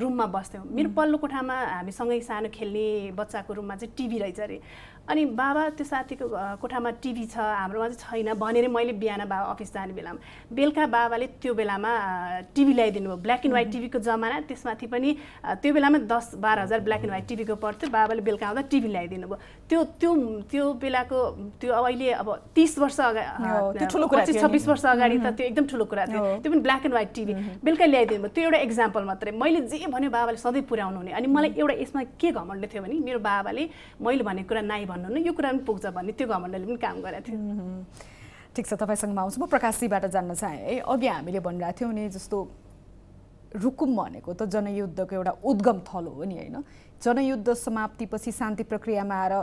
रुममा बस्थ्यौँ मेरो पल्लो कोठामा हामीसँगै सानो खेल्ने बच्चाको रुममा चाहिँ टिभी रहेछ अरे अनि बाबा त्यो साथीको कोठामा टिभी छ हाम्रोमा चाहिँ छैन भनेर मैले बिहान बाबा अफिस जाने बेलामा बेलुका बाबाले त्यो बेलामा टिभी ल्याइदिनु भयो ब्ल्याक एन्ड व्हाइट टिभीको जमाना त्यसमाथि पनि त्यो बेलामा दस बाह्र हजार ब्ल्याक एन्ड व्हाइट टिभीको पर्थ्यो बाबाले बेलुका आउँदा टिभी ल्याइदिनु भयो त्यो त्यो त्यो बेलाको त्यो अहिले अब तिस वर्ष अगाडि ठुलो चाहिँ छब्बिस वर्ष अगाडि त त्यो एकदम ठुलो कुरा थियो त्यो पनि ब्ल्याक एन्ड व्हाइट टिभी बेलुका ल्याइदिनु भयो त्यो एउटा इक्जाम्पल मात्रै मैले जे भन्यो बाबाले सधैँ पुऱ्याउनु हुने अनि मलाई एउटा यसमा के घमण्ड थियो भने मेरो बाबाले
मैले भनेको कुरा नाइ भन्नु न यो कुरा पनि पुग्छ भन्ने त्यो घमण्डले पनि काम गरेको थियो ठिक छ तपाईँसँग आउँछु म प्रकाशजीबाट जान्न चाहेँ है अघि हामीले भनिरहेको थियौँ नि जस्तो रुकुम भनेको त जनयुद्धको एउटा उद्गम थलो हो नि होइन जनयुद्ध समाप्तिपछि शान्ति प्रक्रियामा आएर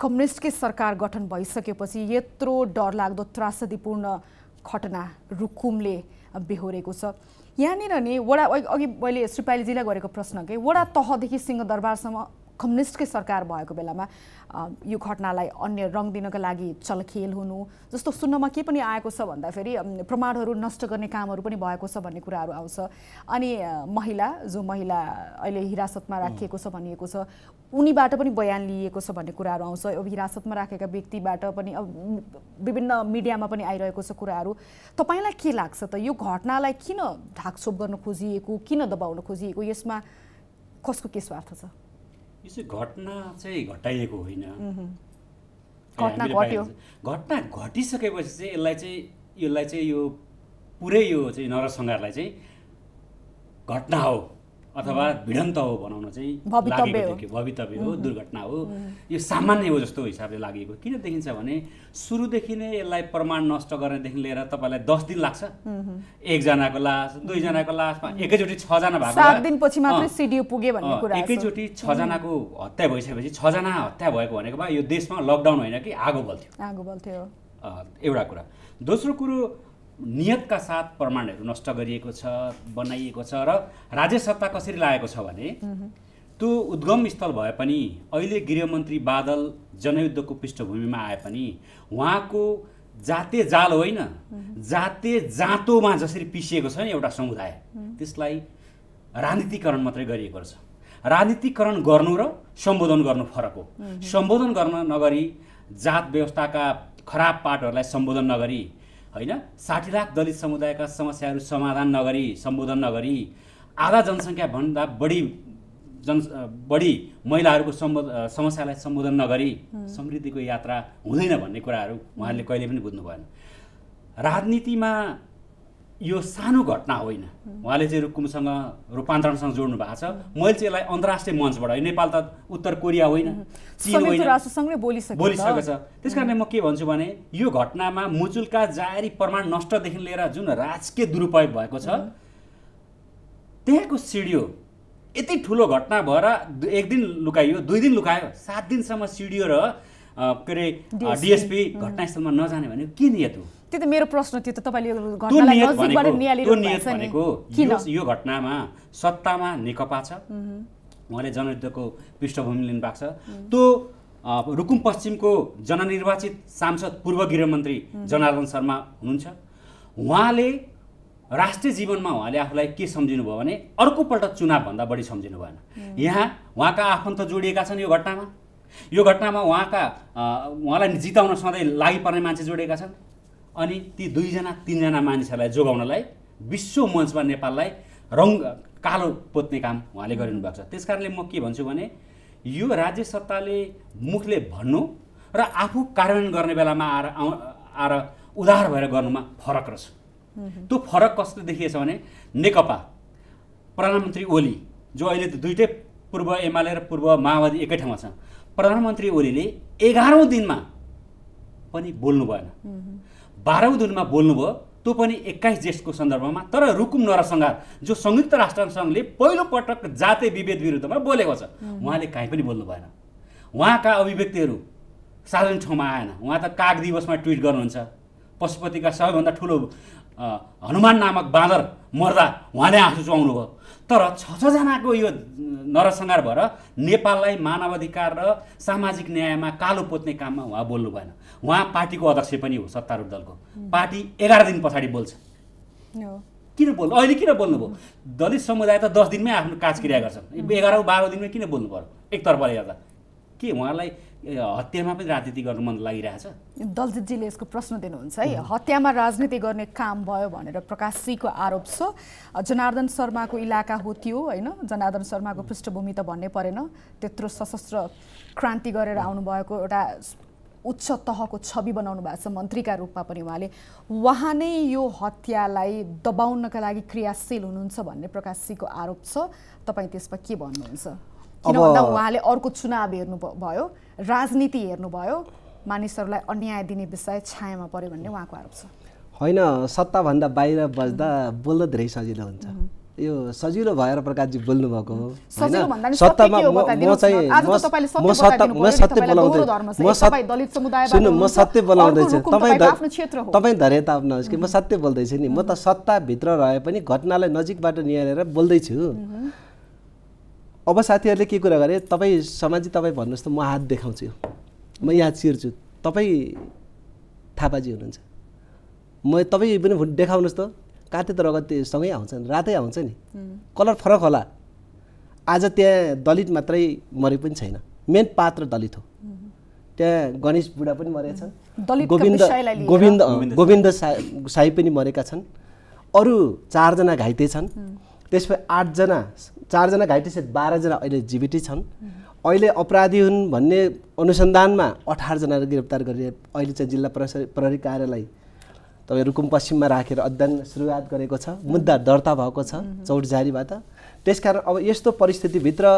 कम्युनिस्टकै सरकार गठन भइसकेपछि यत्रो डरलाग्दो त्रासदीपूर्ण घटना रुकुमले बेहोरेको छ यहाँनिर नि वडा अघि मैले श्रीपालीजीलाई गरेको प्रश्न के वडा तहदेखि सिंहदरबारसम्म कम्युनिस्टकै सरकार भएको बेलामा यो घटनालाई अन्य रङ दिनका लागि चलखेल हुनु जस्तो सुन्नमा के पनि आएको छ भन्दाखेरि प्रमाणहरू नष्ट गर्ने कामहरू पनि भएको छ भन्ने कुराहरू आउँछ अनि महिला जो महिला अहिले हिरासतमा राखिएको छ भनिएको छ उनीबाट पनि बयान लिएको छ भन्ने कुराहरू आउँछ अब हिरासतमा राखेका व्यक्तिबाट पनि अब विभिन्न मिडियामा पनि आइरहेको छ कुराहरू तपाईँलाई के लाग्छ त यो घटनालाई किन ढाकछोप गर्न खोजिएको किन दबाउन खोजिएको यसमा कसको के स्वार्थ छ
यो चाहिँ घटना चाहिँ घटाइएको होइन घटना घटिसकेपछि चाहिँ यसलाई चाहिँ यसलाई चाहिँ यो पुरै यो चाहिँ नरसङ्घारलाई चाहिँ घटना हो अथवा भिडन्त हो भनौँ चाहिँ लागेको थियो भवितव्य हो दुर्घटना हो यो सामान्य हो जस्तो हिसाबले लागेको किन देखिन्छ भने सुरुदेखि नै यसलाई प्रमाण नष्ट गर्नेदेखि लिएर तपाईँलाई दस दिन लाग्छ एकजनाको लास दुईजनाको लासमा एकैचोटि छजना भएको
एकैचोटि छजनाको
हत्या भइसकेपछि छजना हत्या भएको भनेको भए यो देशमा लकडाउन होइन कि आगो बल्थ्यो आगो बल्थ्यो एउटा कुरा दोस्रो कुरो नियतका साथ प्रमाणहरू नष्ट गरिएको छ बनाइएको छ र राज्य सत्ता कसरी लागेको छ भने त्यो उद्गम स्थल भए पनि अहिले गृहमन्त्री बादल जनयुद्धको पृष्ठभूमिमा आए पनि उहाँको जाते जाल होइन जाते जाँतोमा जसरी पिसिएको छ नि एउटा समुदाय त्यसलाई राजनीतिकरण मात्रै गरिएको रहेछ राजनीतिकरण गर्नु र सम्बोधन गर्नु फरक हो सम्बोधन गर्न नगरी जात व्यवस्थाका खराब पाठहरूलाई सम्बोधन नगरी होइन साठी लाख दलित समुदायका समस्याहरू समाधान नगरी सम्बोधन नगरी आधा जनसङ्ख्याभन्दा बढी जन बढी महिलाहरूको सम्बो समस्यालाई सम्बोधन नगरी समृद्धिको यात्रा हुँदैन भन्ने कुराहरू उहाँहरूले कहिले पनि बुझ्नु भएन राजनीतिमा यो सानो घटना होइन उहाँले चाहिँ रुकुमसँग रूपान्तरणसँग जोड्नु भएको छ मैले चाहिँ यसलाई अन्तर्राष्ट्रिय मञ्चबाट नेपाल त उत्तर कोरिया होइन चिन होइन
बोलिसकेको छ
त्यस कारणले म के भन्छु भने यो घटनामा मुजुलका जारी प्रमाण नष्टदेखि लिएर जुन राजकीय दुरुपयोग भएको छ त्यहाँको सिडियो यति ठुलो घटना भएर एक दिन लुकाइयो दुई दिन लुकायो सात दिनसम्म सिडियो र के अरे डिएसपी घटनास्थलमा नजाने भने के नियत हो
त्यो त मेरो प्रश्न थियो त तपाईँले
यो घटनामा सत्तामा नेकपा छ उहाँले जनयुद्धको पृष्ठभूमि लिनु भएको छ त्यो रुकुम पश्चिमको जननिर्वाचित सांसद पूर्व गृहमन्त्री जनार्दन शर्मा हुनुहुन्छ उहाँले राष्ट्रिय जीवनमा उहाँले आफूलाई के सम्झिनुभयो भने अर्कोपल्ट चुनावभन्दा बढी सम्झिनु भएन यहाँ उहाँका आफन्त जोडिएका छन् यो घटनामा यो घटनामा उहाँका उहाँलाई जिताउन सधैँ लागिपर्ने मान्छे जोडिएका छन् अनि ती दुईजना तिनजना मानिसहरूलाई जोगाउनलाई विश्व मञ्चमा नेपाललाई रङ कालो पोत्ने काम उहाँले गरिनुभएको छ त्यस कारणले म के भन्छु भने यो राज्य सत्ताले मुखले भन्नु र आफू कार्यान्वयन गर्ने बेलामा आएर आएर उधार भएर गर्नुमा फरक रहेछ त्यो फरक कसले देखिएछ भने नेकपा प्रधानमन्त्री ओली जो अहिले त दुइटै पूर्व एमाले र पूर्व माओवादी एकै ठाउँमा छ प्रधानमन्त्री ओलीले एघारौँ दिनमा पनि बोल्नु भएन बाह्रौँ दिनमा बोल्नुभयो त्यो पनि एक्काइस जेठको सन्दर्भमा तर रुकुम नरसङ्घार जो संयुक्त राष्ट्रसङ्घले पहिलोपटक जातीय विभेद विरुद्धमा बोलेको छ उहाँले काहीँ पनि बोल्नु भएन उहाँका अभिव्यक्तिहरू साधारण ठाउँमा आएन उहाँ त काग दिवसमा ट्विट गर्नुहुन्छ पशुपतिका सबैभन्दा ठुलो हनुमान नामक बाँदर मर्दा उहाँले आँसु चुहाउनु भयो तर छ छजनाको यो नरसङ्हार भएर नेपाललाई मानवाधिकार र सामाजिक न्यायमा कालो पोत्ने काममा उहाँ बोल्नु भएन उहाँ पार्टीको अध्यक्ष पनि हो सत्तारूढ दलको पार्टी एघार दिन पछाडि बोल्छ किन बोल्नु अहिले किन बोल्नुभयो दलित समुदाय त दस दिनमै आफ्नो काज क्रिया गर्छन् एघारौँ बाह्र दिनमै किन बोल्नु पऱ्यो एकतर्फले हेर्दा के उहाँलाई हत्यामा पनि राजनीति गर्नु मन लागिरहेछ
दलजितजीले यसको प्रश्न दिनुहुन्छ है हत्यामा राजनीति गर्ने काम भयो भनेर प्रकाश आरोप छ जनार्दन शर्माको इलाका हो त्यो होइन जनार्दन शर्माको पृष्ठभूमि त भन्नै परेन त्यत्रो सशस्त्र क्रान्ति गरेर आउनुभएको एउटा उच्च तहको छवि बनाउनु भएको छ मन्त्रीका रूपमा पनि उहाँले उहाँ नै यो हत्यालाई दबाउनका लागि क्रियाशील हुनुहुन्छ भन्ने प्रकाश आरोप छ तपाईँ त्यसमा के भन्नुहुन्छ किनभन्दा उहाँले अर्को चुनाव हेर्नु भयो राजनीति हेर्नुभयो मानिसहरूलाई अन्याय दिने विषय छायामा पर्यो भन्ने उहाँको आरोप छ
होइन सत्ताभन्दा बाहिर बस्दा बोल्न धेरै सजिलो हुन्छ यो सजिलो भएर प्रकाशजी बोल्नु भएको हो सुन्नु
म सत्य बोलाउँदैछु तपाईँ
ताप नहोस् कि म सत्य बोल्दैछु नि म त सत्ताभित्र रहे पनि घटनालाई नजिकबाट निहालेर बोल्दैछु अब साथीहरूले के कुरा गरे तपाईँ समाजी तपाईँ भन्नुहोस् त म हात देखाउँछु म यहाँ चिर्छु तपाईँ थापाजी हुनुहुन्छ म तपाईँ पनि देखाउनुहोस् त काते त रगत सँगै आउँछन् रातै आउँछ नि कलर फरक होला आज त्यहाँ दलित मात्रै मरे पनि छैन मेन पात्र दलित हो त्यहाँ गणेश बुढा पनि मरेका
छन् गोविन्द
गोविन्द गोविन्द साई पनि मरेका छन् अरू चारजना घाइते छन् त्यसपछि आठजना चारजना घाइटिसहित बाह्रजना अहिले जीवितै छन् अहिले अपराधी हुन् भन्ने अनुसन्धानमा अठारजनालाई गिरफ्तार गरेर अहिले चाहिँ जिल्ला प्रहरी कार्यालय तपाईँ रुकुम पश्चिममा राखेर अध्ययन सुरुवात गरेको छ मुद्दा दर्ता भएको छ चौट जारीबाट त्यसकारण अब यस्तो परिस्थितिभित्र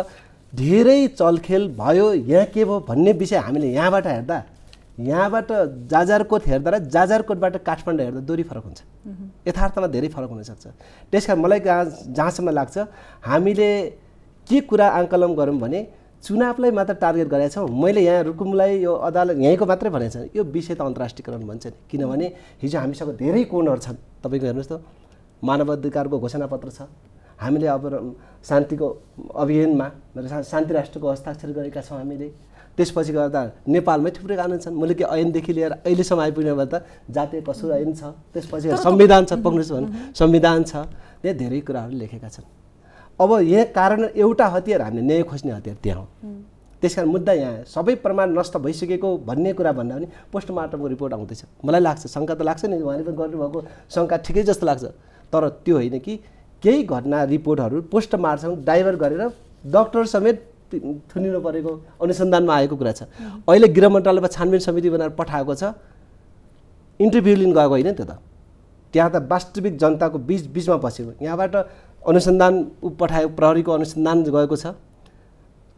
धेरै चलखेल भयो यहाँ के भयो भन्ने विषय हामीले यहाँबाट हेर्दा यहाँबाट जाजरकोट हेर्दा र जाजारकोटबाट काठमाडौँ हेर्दा दोरी फरक हुन्छ यथार्थमा धेरै फरक हुनसक्छ त्यस कारण मलाई जहाँ जहाँसम्म लाग्छ हामीले के कुरा आङ्कलन गऱ्यौँ भने चुनावलाई मात्र टार्गेट गरेका छौँ मैले यहाँ रुकुमलाई यो अदालत यहीँको मात्रै भनेको छैन यो विषय त अन्तर्राष्ट्रियकरण भन्छ नि किनभने हिजो हामीसँग धेरै कोणहरू छन् तपाईँको हेर्नुहोस् त मानवाधिकारको घोषणापत्र छ हामीले अब शान्तिको अभियानमा शान्ति राष्ट्रको हस्ताक्षर गरेका छौँ हामीले त्यसपछि गर्दा नेपालमै थुप्रै कानुन छन् मैले ऐनदेखि लिएर अहिलेसम्म आइपुग्ने त जातीय पशु ऐन छ त्यसपछि संविधान छ पक्नुहोस् भने संविधान छ त्यहाँ धेरै कुराहरू लेखेका छन् अब यहाँ कारण एउटा हतियार हामीले न्याय खोज्ने हतियार त्यहाँ हो त्यस कारण मुद्दा यहाँ सबै प्रमाण नष्ट भइसकेको भन्ने कुरा भन्दा पनि पोस्टमार्टमको रिपोर्ट आउँदैछ मलाई लाग्छ शङ्का त लाग्छ नि उहाँले पनि गर्नुभएको शङ्का ठिकै जस्तो लाग्छ तर त्यो होइन कि केही घटना रिपोर्टहरू पोस्टमार्टम ड्राइभर गरेर डक्टर समेत थुनिनु परेको अनुसन्धानमा आएको कुरा छ अहिले गृह मन्त्रालयमा छानबिन समिति बनाएर पठाएको छ इन्टरभ्यू लिन गएको होइन त्यो त त्यहाँ त वास्तविक जनताको बिच बिचमा बसेको यहाँबाट अनुसन्धान ऊ पठायो प्रहरीको अनुसन्धान गएको छ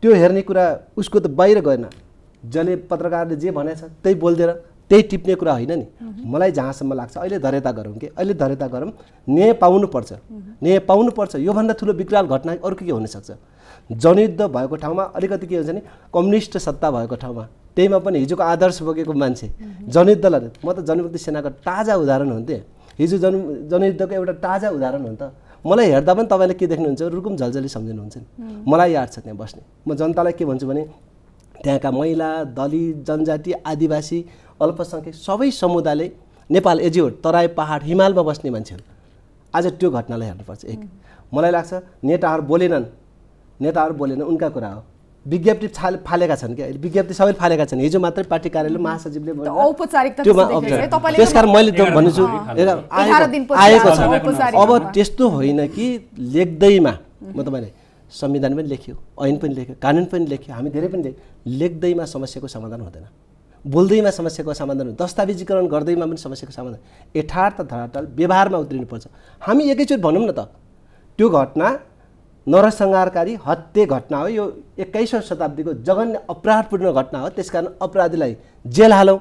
त्यो हेर्ने कुरा उसको त बाहिर गएन जसले पत्रकारले जे भनेछ त्यही बोलिदिएर त्यही टिप्ने कुरा होइन नि मलाई जहाँसम्म लाग्छ अहिले धरेता गरौँ कि अहिले धरेता गरौँ न्याय पाउनुपर्छ न्याय पाउनुपर्छ योभन्दा ठुलो विकराल घटना अर्को के हुनसक्छ जनयुद्ध भएको ठाउँमा अलिकति के हुन्छ भने कम्युनिस्ट सत्ता भएको ठाउँमा त्यहीमा पनि हिजोको आदर्श बोकेको मान्छे जनयुद्धलाई म त जनमुक्ति सेनाको ताजा उदाहरण हुन्थेँ हिजो जन जनयुद्धको एउटा ताजा उदाहरण हो नि त मलाई हेर्दा पनि तपाईँले के देख्नुहुन्छ रुकुम झल्झली सम्झिनुहुन्छ नि मलाई याद छ त्यहाँ बस्ने म जनतालाई के भन्छु भने त्यहाँका महिला दलित जनजाति आदिवासी अल्पसङ्ख्यक सबै समुदायले नेपाल एजिओ तराई पहाड हिमालमा बस्ने मान्छेहरू आज त्यो घटनालाई हेर्नुपर्छ एक मलाई लाग्छ नेताहरू बोलेनन् नेताहरू बोलेनन् उनका कुरा हो विज्ञप्ति फालेका छन् क्या विज्ञप्ति सबैले फालेका छन् हिजो मात्रै पार्टी कार्यालय
महासचिवले त्यस कारण मैले भन्छु आएको छ अब
त्यस्तो होइन कि लेख्दैमा म तपाईँले संविधान पनि लेख्यो ऐन पनि लेख्यो कानुन पनि लेख्यो हामी धेरै पनि लेख्यौँ लेख्दैमा समस्याको समाधान हुँदैन बोल्दैमा समस्याको समाधान दस्तावेजीकरण गर्दैमा पनि समस्याको समाधान यथार्थ धरातल व्यवहारमा उत्रिनुपर्छ हामी एकैचोटि भनौँ न त त्यो घटना नरसङ्हारकारी हत्ये घटना हो यो एक्काइसौँ शताब्दीको जघन्य अपराधपूर्ण घटना हो त्यसकारण अपराधीलाई जेल हालौँ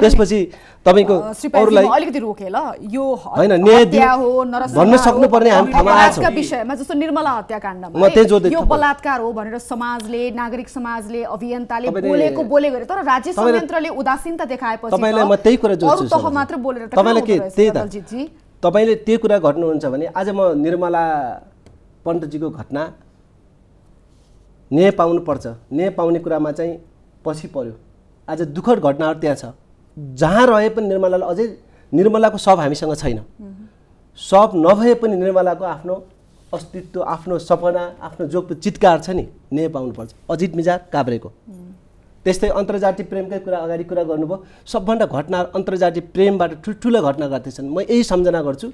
त्यसपछि तपाईँको अरूलाई
अलिकति रोके ल यो होइन भन्न सक्नुपर्ने हामी ठाउँमा आएको विषयमा जस्तो निर्मला हत्याकाण्डमा यो बलात्कार हो भनेर समाजले नागरिक समाजले अभियन्ताले बोलेको बोले गरे तर राज्य संयन्त्रले उदासीनता देखाएपछि तपाईँलाई म त्यही कुरा जोड्छु तह मात्र बोलेर तपाईँलाई के त्यही त
तपाईँले त्यो कुरा घट्नुहुन्छ भने आज म निर्मला पण्डजीको घटना न्याय पाउनुपर्छ न्याय पाउने कुरामा चाहिँ पछि पर्यो आज दुःखद घटनाहरू त्यहाँ छ जहाँ रहे पनि निर्मलालाई अझै निर्मलाको सब हामीसँग छैन सब नभए पनि निर्मलाको आफ्नो अस्तित्व आफ्नो सपना आफ्नो जो चितकार छ नि ने पाउनुपर्छ अजित मिजार काभ्रेको त्यस्तै अन्तर्जातीय प्रेमकै कुरा अगाडि कुरा गर्नुभयो सबभन्दा घटना अन्तर्जातीय प्रेमबाट ठुल्ठुलो घटना गर्दैछन् म यही सम्झना गर्छु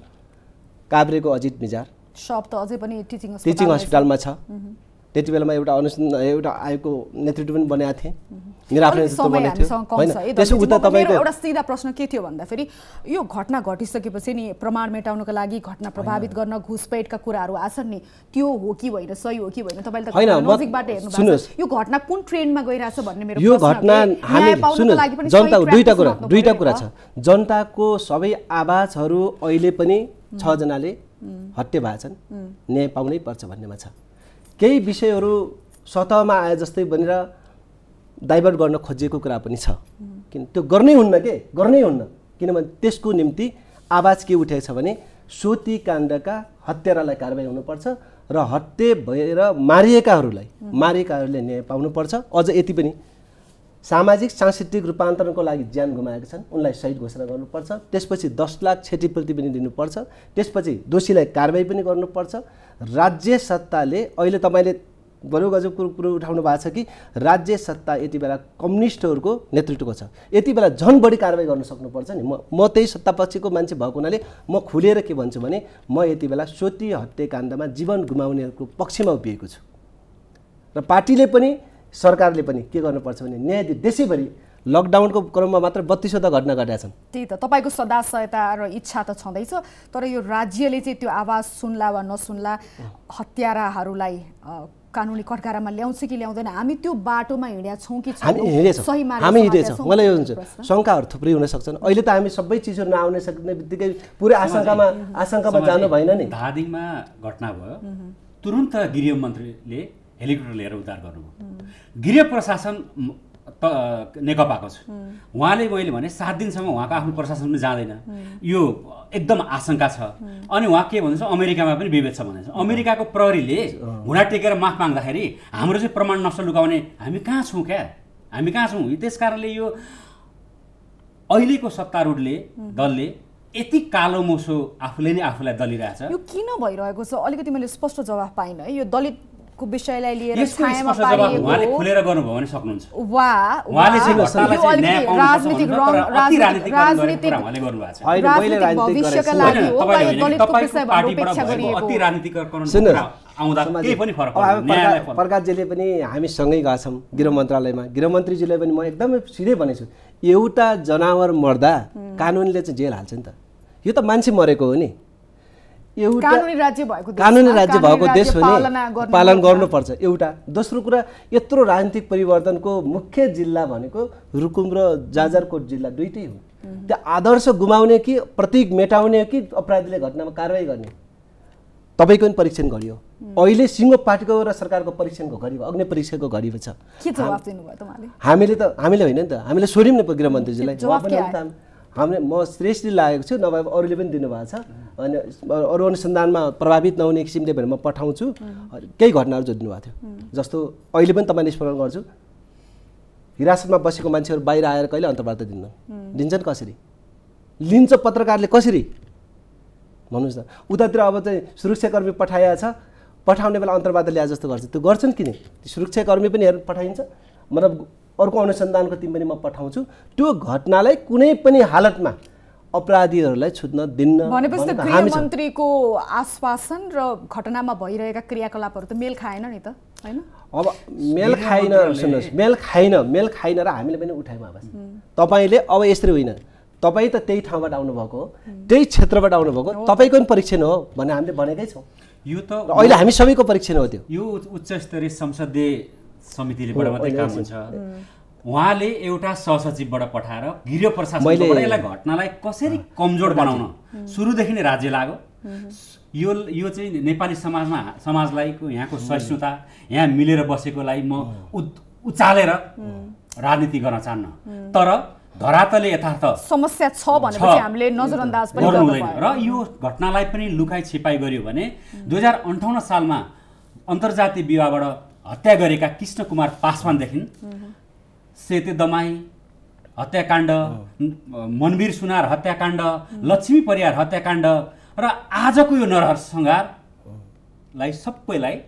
काभ्रेको अजित मिजार
सब त अझै पनि टिचिङ टिचिङ हस्पिटलमा
छ त्यति बेलामा एउटा अनुसन्धान एउटा आयोगको नेतृत्व पनि बनाएको थिएँ त्यसो उता तपाईँको एउटा
सिधा प्रश्न के थियो भन्दाखेरि यो घटना घटिसकेपछि नि प्रमाण मेटाउनको लागि घटना प्रभावित गर्न घुसपैठका कुराहरू आछन् नि त्यो हो कि होइन सही हो कि होइन तपाईँले त नजिकबाट यो घटना कुन ट्रेन्डमा गइरहेछ भन्ने मेरो यो घटना हामी जनता दुईवटा कुरा
दुईवटा कुरा छ जनताको सबै आवाजहरू अहिले पनि छजनाले हत्या भएको छन् न्याय पाउनै पर्छ भन्नेमा छ केही विषयहरू सतहमा आए जस्तै भनेर डाइभर्ट गर्न खोजिएको कुरा पनि छ किन त्यो गर्नै हुन्न के गर्नै हुन्न किनभने त्यसको निम्ति आवाज के उठेको छ भने सोती काण्डका हत्यारालाई कारवाही हुनुपर्छ र हत्या भएर मारिएकाहरूलाई मारिएकाहरूले न्याय पाउनुपर्छ अझ यति पनि सामाजिक सांस्कृतिक रूपान्तरणको लागि ज्यान गुमाएका छन् उनलाई सहित घोषणा गर्नुपर्छ त्यसपछि दस लाख क्षतिपूर्ति पनि दिनुपर्छ त्यसपछि दोषीलाई कारवाही पनि गर्नुपर्छ राज्य सत्ताले अहिले तपाईँले बडो गजबको कुरो उठाउनु भएको छ कि राज्य सत्ता यति बेला कम्युनिस्टहरूको नेतृत्वको छ यति बेला झन् बढी कारवाही गर्न सक्नुपर्छ नि म म त्यही सत्तापक्षको मान्छे भएको हुनाले म खुलेर के भन्छु भने म यति बेला स्वतीय हत्याकाण्डमा जीवन गुमाउनेहरूको पक्षमा उभिएको छु र पार्टीले पनि सरकारले पनि के गर्नुपर्छ भने न्याय देशैभरि लकडाउनको क्रममा मात्र बत्तिसवटा घटना घटेका छन्
त्यही त तपाईँको सदा सहायता र इच्छा त छँदैछ तर यो राज्यले चाहिँ त्यो आवाज सुन्ला वा नसुन्ला हत्याराहरूलाई कानुनी कर्कारामा ल्याउँछ कि ल्याउँदैन हामी त्यो बाटोमा हिँडेका छौँ कि हामी हिँडेछौँ हामी हिँडेछौँ मलाई यो हुन्छ
शङ्काहरू थुप्रै हुनसक्छन् अहिले त हामी सबै चिजहरू नआउन सक्ने बित्तिकै पुरै आशङ्कामा आशङ्कामा जानु भएन नि
धादिङमा घटना भयो तुरुन्त गृह मन्त्रीले हेलिकप्टर लिएर उद्धार गर्नुभयो गृह प्रशासन नेकपाको छु उहाँले मैले भने सात दिनसम्म उहाँको आफ्नो प्रशासन पनि जाँदैन यो एकदम आशंका छ अनि उहाँ के भन्दैछ अमेरिकामा पनि विभेद छ भनेछ अमेरिकाको प्रहरीले घुँडा टेकेर माफ माग्दाखेरि हाम्रो चाहिँ प्रमाण नष्ट लुकाउने हामी कहाँ छौँ क्या हामी कहाँ छौँ त्यस कारणले यो अहिलेको सत्तारूढले दलले यति कालो मोसो आफूले नै आफूलाई दलिरहेछ यो
किन भइरहेको छ अलिकति मैले स्पष्ट जवाफ पाइनँ है यो दलित को विषयलाई लिएर खुलेर
गर्नुभयो भने सक्नुहुन्छ
प्रकाशजीले पनि हामी सँगै गएको छौँ गृह मन्त्रालयमा गृह मन्त्रीजीले पनि म एकदमै सिधै भनेको छु एउटा जनावर मर्दा कानुनले चाहिँ जेल हाल्छ नि त यो त मान्छे मरेको हो नि
कानुनी राज्य भएको देश भने पालन गर्नुपर्छ
एउटा दोस्रो कुरा यत्रो राजनीतिक परिवर्तनको मुख्य जिल्ला भनेको रुकुम र जाजरकोट जिल्ला दुइटै हो त्यो आदर्श गुमाउने कि प्रतीक मेटाउने कि अपराधीले घटनामा कारवाही गर्ने तपाईँको पनि परीक्षण गरियो अहिले सिङ्गो पार्टीको र सरकारको परीक्षणको गरिब अग्नि परीक्षाको गरिब छ हामीले त हामीले होइन नि त हामीले सोध्यौँ नि गृहमन्त्रीजीलाई हामीले म श्रेष्ठ लागेको छु नभए अरूले पनि दिनुभएको छ अनि अरू अनुसन्धानमा प्रभावित नहुने किसिमले भने म पठाउँछु केही घटनाहरू जोडिदिनु भएको थियो जस्तो अहिले पनि तपाईँले स्मरण गर्छु हिरासतमा बसेको मान्छेहरू बाहिर आएर कहिले अन्तर्वार्ता दिन्न दिन्छन् कसरी लिन्छ पत्रकारले कसरी भन्नुहोस् न उतातिर अब चाहिँ सुरक्षाकर्मी पठाएको छ पठाउने बेला अन्तर्वार्ता ल्याए जस्तो गर्छ त्यो गर्छन् किन सुरक्षाकर्मी पनि हेर पठाइन्छ मतलब अर्को अनुसन्धानको टिम पनि म पठाउँछु त्यो घटनालाई कुनै पनि हालतमा अपराधीहरूलाई छुट्न दिन्न भनेपछि
मन्त्रीको आश्वासन र घटनामा भइरहेका क्रियाकलापहरू त मेल खाएन नि त होइन
अब मेल खाइन सुन्नुहोस् मेल खाइन मेल खाइन र हामीले पनि उठायौँ आवाज तपाईँले अब यसरी होइन तपाईँ त त्यही ठाउँबाट आउनुभएको त्यही क्षेत्रबाट आउनुभएको तपाईँको पनि परीक्षण हो भनेर हामीले भनेकै छौँ यो त अहिले हामी सबैको परीक्षण हो त्यो
यो उच्च स्तरीय संसदीय समितिले मात्रै काम हुन्छ उहाँले एउटा सहसचिवबाट पठाएर गृह प्रशासनबाट यसलाई घटनालाई कसरी कमजोर बनाउन सुरुदेखि नै राज्य लाग्यो यो यो चाहिँ नेपाली समाजमा समाजलाई यहाँको सहिष्णुता यहाँ मिलेर बसेकोलाई म उचालेर राजनीति गर्न चाहन्न तर धरातले यथार्थ
समस्या छ भनेपछि हामीले नजरअन्दाज गर्नु हुँदैन र
यो घटनालाई पनि लुकाइ छिपाइ गरियो भने दुई हजार अन्ठाउन्न सालमा अन्तर्जातीय विवाहबाट हत्या गरेका कृष्ण कुमार पासवानदेखि सेते दमाई हत्याकाण्ड मनवीर सुनार हत्याकाण्ड लक्ष्मी परियार हत्याकाण्ड र आजको यो नरहर सङ्घारलाई सबैलाई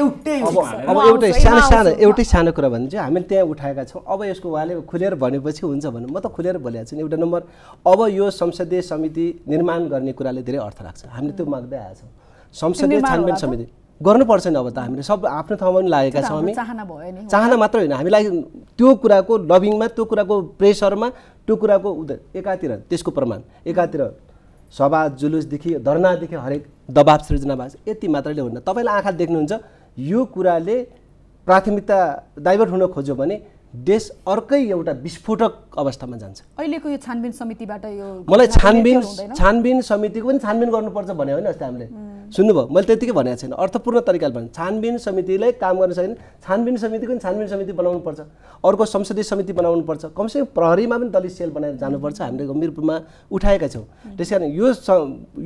एउटै अब एउटै सानो सानो एउटै
सानो कुरा भने चाहिँ हामीले त्यहाँ उठाएका छौँ अब यसको उहाँले खुलेर भनेपछि हुन्छ भने म त खुलेर बोलेको छु एउटा नम्बर अब यो संसदीय समिति निर्माण गर्ने कुराले धेरै अर्थ राख्छ हामीले त्यो माग्दै आएछौँ संसदीय छानबिन समिति गर्नुपर्छ नि अब त हामीले सब आफ्नो ठाउँमा पनि लागेका छौँ हामी
चाहना भयो नि
चाहना मात्र होइन हामीलाई त्यो कुराको लभिङमा त्यो कुराको प्रेसरमा त्यो कुराको एकातिर त्यसको प्रमाण एकातिर सभा जुलुसदेखि धर्नादेखि हरेक दबाब सृजना भएको छ यति मात्रले हुन्न तपाईँले आँखा देख्नुहुन्छ यो कुराले प्राथमिकता डाइभर्ट हुन खोज्यो भने देश अर्कै एउटा विस्फोटक अवस्थामा जान्छ
अहिलेको यो छानबिन समितिबाट यो मलाई छानबिन
छानबिन समितिको पनि छानबिन गर्नुपर्छ भने होइन अस्ति हामीले सुन्नुभयो मैले त्यतिकै भनेको छैन अर्थपूर्ण तरिकाले भने छानबिन समितिले काम गर्न सकेन छानबिन समितिको पनि छानबिन समिति बनाउनु पर्छ अर्को संसदीय समिति बनाउनु पर्छ कमसेकम प्रहरीमा पनि दलित सेल बनाएर जानुपर्छ हामीले गम्भीर रूपमा उठाएका छौँ त्यस कारण यो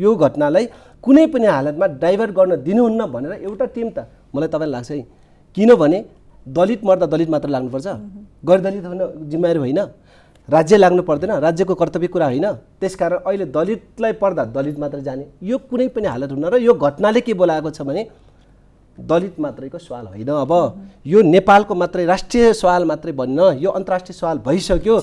यो घटनालाई कुनै पनि हालतमा डाइभर्ट गर्न दिनुहुन्न भनेर एउटा टिम त मलाई तपाईँलाई लाग्छ है किनभने दलित मर्दा दलित मात्र लाग्नुपर्छ गैर दलित हुन जिम्मेवारी होइन राज्य लाग्नु पर्दैन राज्यको कर्तव्य कुरा होइन त्यसकारण अहिले दलितलाई पर्दा दलित मात्र जाने यो कुनै पनि हालत हुन र यो घटनाले के बोलाएको छ भने दलित मात्रैको सवाल होइन अब यो नेपालको मात्रै राष्ट्रिय सवाल मात्रै भन्न यो अन्तर्राष्ट्रिय सवाल भइसक्यो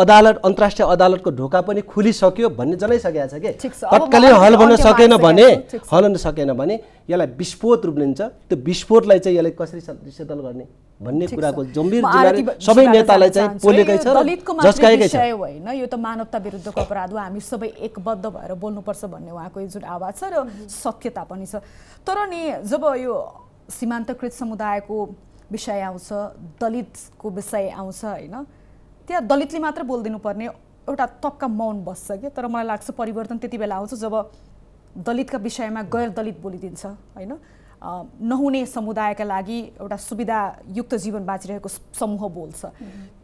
अदालत अन्तर्राष्ट्रिय अदालतको ढोका पनि खुलिसक्यो भन्ने जनाइसकेको छ कि तत्कालीन हल हुन सकेन भने हल हुन सकेन भने यसलाई विस्फोट रूप लिन्छ त्यो विस्फोटलाई चाहिँ यसलाई कसरी सेटल गर्ने भन्ने कुराको जम्बिर सबै नेतालाई चाहिँ पोलेकै छ जस्काएकै छ
होइन यो त मानवता विरुद्धको अपराध हो हामी सबै एकबद्ध भएर बोल्नुपर्छ भन्ने उहाँको जुन आवाज छ र सत्यता पनि छ तर नि जब यो सीमान्तकृत समुदायको विषय आउँछ दलितको विषय आउँछ होइन त्यहाँ दलितले मात्र पर्ने एउटा तक्का मौन बस्छ क्या तर मलाई लाग्छ परिवर्तन त्यति बेला आउँछ जब दलितका विषयमा गैर दलित बोलिदिन्छ होइन नहुने समुदायका लागि एउटा सुविधायुक्त जीवन बाँचिरहेको समूह बोल्छ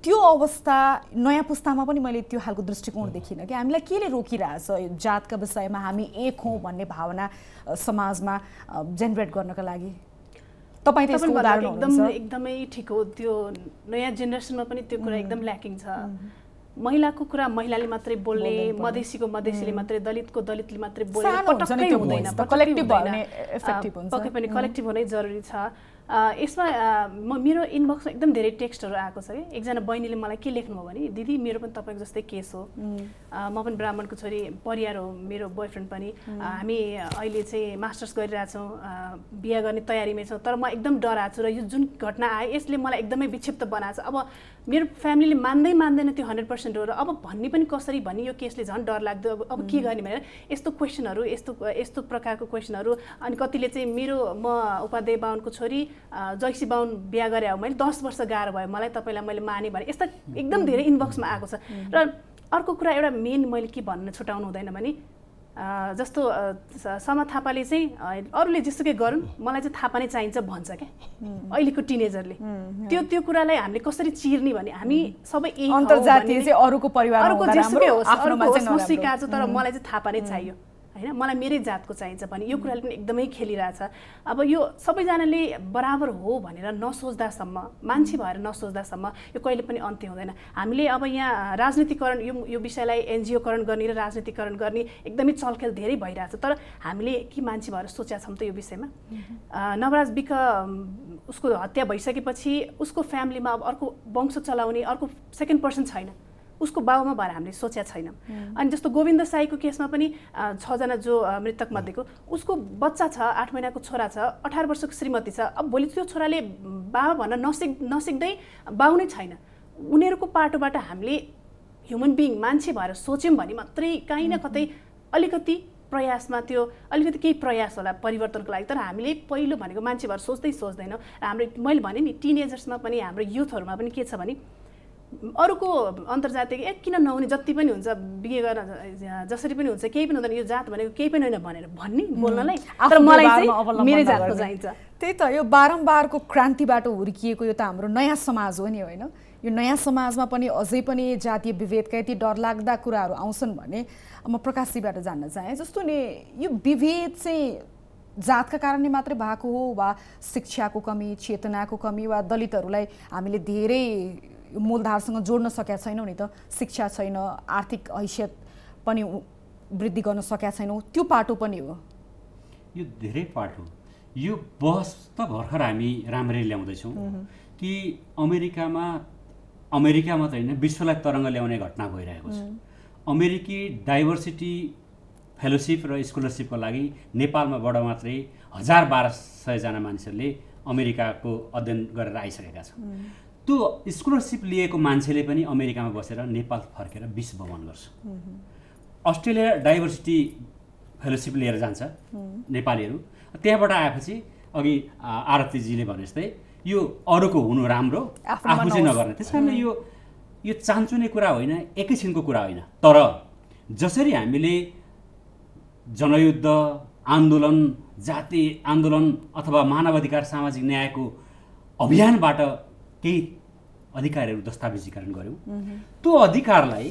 त्यो अवस्था नयाँ पुस्तामा पनि मैले त्यो खालको दृष्टिकोण देखिनँ कि हामीलाई केले रोकिरहेछ यो जातका विषयमा हामी एक हौँ भन्ने भावना समाजमा जेनेरेट गर्नका लागि तपाईँ त्यसको एकदम
एकदमै ठिक हो त्यो नयाँ जेनेरेसनमा पनि त्यो कुरा एकदम ल्याकिङ छ महिलाको कुरा महिलाले मात्रै बोल्ने मधेसीको मधेसीले मात्रै दलितको दलितले मात्रै बोल्ने पटक्कै हुँदैन पक्कै पनि कलेक्टिभ हुनै जरुरी छ यसमा म मेरो इनबक्समा एकदम धेरै टेक्स्टहरू आएको छ कि एकजना बहिनीले मलाई के लेख्नुभयो भने दिदी मेरो पनि तपाईँको जस्तै केस हो म पनि ब्राह्मणको छोरी परिवार हो मेरो बोयफ्रेन्ड पनि हामी अहिले चाहिँ मास्टर्स गरिरहेछौँ बिहा गर्ने तयारीमै छौँ तर म एकदम डराएको छु र यो जुन घटना आयो यसले मलाई एकदमै विक्षिप्त बनाएको छ अब मेरो फ्यामिलीले मान्दै मान्दैन त्यो हन्ड्रेड पर्सेन्ट हो र अब भन्ने पनि कसरी भन्ने यो केसले झन् डर लाग्दो अब अब के गर्ने भनेर यस्तो क्वेसनहरू यस्तो यस्तो प्रकारको क्वेसनहरू अनि कतिले चाहिँ मेरो म उपाध्याय बाहुनको छोरी जैसी बाहुन बिहा गरे हो मैले दस वर्ष गाह्रो भयो मलाई तपाईँलाई मैले माने भने यस्ता एकदम धेरै इनबक्समा आएको छ र अर्को कुरा एउटा मेन मैले के भन्न छुट्याउनु हुँदैन भने जस्तो समा थापाले चाहिँ अरूले जेसुकै गरौँ मलाई चाहिँ थापा नै चाहिन्छ भन्छ क्या अहिलेको टिनेजरले त्यो त्यो कुरालाई हामीले कसरी चिर्ने भने हामी सबै अन्तर्जातीय
अरूको परिवार अरूको जेसुकै होस् अरूको होस् म स्वीकार्छु तर मलाई
चाहिँ थापा नै चाहियो होइन मलाई मेरै जातको चाहिन्छ भने यो कुराले पनि एकदमै खेलिरहेछ अब यो सबैजनाले बराबर हो भनेर नसोच्दासम्म मान्छे भएर नसोच्दासम्म यो कहिले पनि अन्त्य हुँदैन हामीले अब यहाँ राजनीतिकरण यो यो विषयलाई एनजिओकरण गर्ने र राजनीतिकरण गर्ने एकदमै चलखेल धेरै भइरहेछ तर हामीले के मान्छे भएर सोचेका छौँ त यो विषयमा नवराज विक उसको हत्या भइसकेपछि उसको फ्यामिलीमा अब अर्को वंश चलाउने अर्को सेकेन्ड पर्सन छैन उसको बाबुमा भएर हामीले सोचेका छैनौँ अनि जस्तो गोविन्द साईको केसमा पनि छजना जो मृतक मध्येको उसको बच्चा छ आठ महिनाको छोरा छ अठार वर्षको श्रीमती छ अब भोलि त्यो छोराले बाबा भन्न नसिक् नसिक्दै बाउ नै छैन उनीहरूको पाटोबाट हामीले ह्युमन बिइङ मान्छे भएर सोच्यौँ भने मात्रै काहीँ न कतै अलिकति प्रयासमा त्यो अलिकति केही प्रयास होला परिवर्तनको लागि तर हामीले पहिलो भनेको मान्छे भएर सोच्दै सोच्दैनौँ हाम्रो मैले भने नि टिनेजर्समा पनि हाम्रो युथहरूमा पनि के छ भने अरूको अन्तर्जातीय ए किन नहुने जति पनि हुन्छ बिहे गर्न जसरी पनि हुन्छ केही पनि हुँदैन यो जात भनेको केही पनि होइन भनेर भन्ने बोल्नलाई मलाई मेरै जातको चाहिन्छ
त्यही त यो बारम्बारको क्रान्तिबाट हुर्किएको यो त हाम्रो नयाँ समाज हो नि होइन यो नयाँ समाजमा पनि अझै पनि जातीय विभेदका यति डरलाग्दा कुराहरू आउँछन् भने म प्रकाशीबाट जान्न चाहेँ जस्तो नि यो विभेद चाहिँ जातका कारणले मात्रै भएको हो वा शिक्षाको कमी चेतनाको कमी वा दलितहरूलाई हामीले धेरै मूलधारसँग जोड्न सकेका छैनौँ नि त शिक्षा छैन आर्थिक हैसियत पनि वृद्धि गर्न सकेका छैनौँ त्यो पाटो पनि हो
यो धेरै पाटो यो बहस त भर्खर हामी राम्ररी ल्याउँदैछौँ कि अमेरिकामा अमेरिका मात्रै होइन विश्वलाई तरङ्ग ल्याउने घटना भइरहेको छ अमेरिकी डाइभर्सिटी फेलोसिप र स्कलरसिपको लागि नेपालमा नेपालमाबाट मात्रै हजार बाह्र सयजना मानिसहरूले अमेरिकाको अध्ययन गरेर आइसकेका छन् त्यो स्कलरसिप लिएको मान्छेले पनि अमेरिकामा बसेर नेपाल फर्केर विश्व भ्रमण गर्छ अस्ट्रेलिया डाइभर्सिटी फेलोसिप लिएर जान्छ नेपालीहरू त्यहाँबाट आएपछि अघि आरतीजीले भने जस्तै यो अरूको हुनु राम्रो आफू चाहिँ नगर्ने त्यस कारणले यो यो चान्चुने कुरा होइन एकैछिनको कुरा होइन तर जसरी हामीले जनयुद्ध आन्दोलन जाति आन्दोलन अथवा मानवाधिकार सामाजिक न्यायको अभियानबाट केही अधिकारहरू दस्तावेजीकरण गऱ्यौँ त्यो अधिकारलाई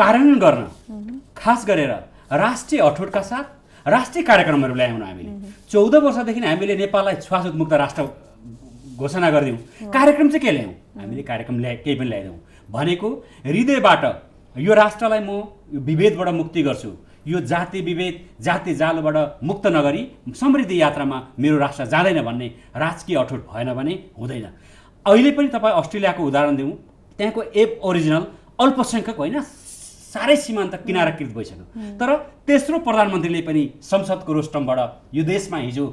कार्यान्वयन गर्न खास गरेर राष्ट्रिय अठोटका साथ राष्ट्रिय कार्यक्रमहरू ल्यायौँ हामीले चौध वर्षदेखि हामीले नेपाललाई छुवाछुत मुक्त राष्ट्र घोषणा गरिदिउँ कार्यक्रम चाहिँ के ल्यायौँ हामीले कार्यक्रम ल्याए केही पनि ल्याइदिउँ भनेको हृदयबाट यो राष्ट्रलाई म यो विभेदबाट मुक्ति गर्छु यो जाति विभेद जाति जालबाट मुक्त नगरी समृद्धि यात्रामा मेरो राष्ट्र जाँदैन भन्ने राजकीय अठोट भएन भने हुँदैन अहिले पनि तपाईँ अस्ट्रेलियाको उदाहरण दिउँ त्यहाँको एप ओरिजिनल अल्पसङ्ख्यक होइन साह्रै सीमान्त किनाराकृत भइसक्यो तर तेस्रो प्रधानमन्त्रीले पनि संसदको रोस्टमबाट यो देशमा हिजो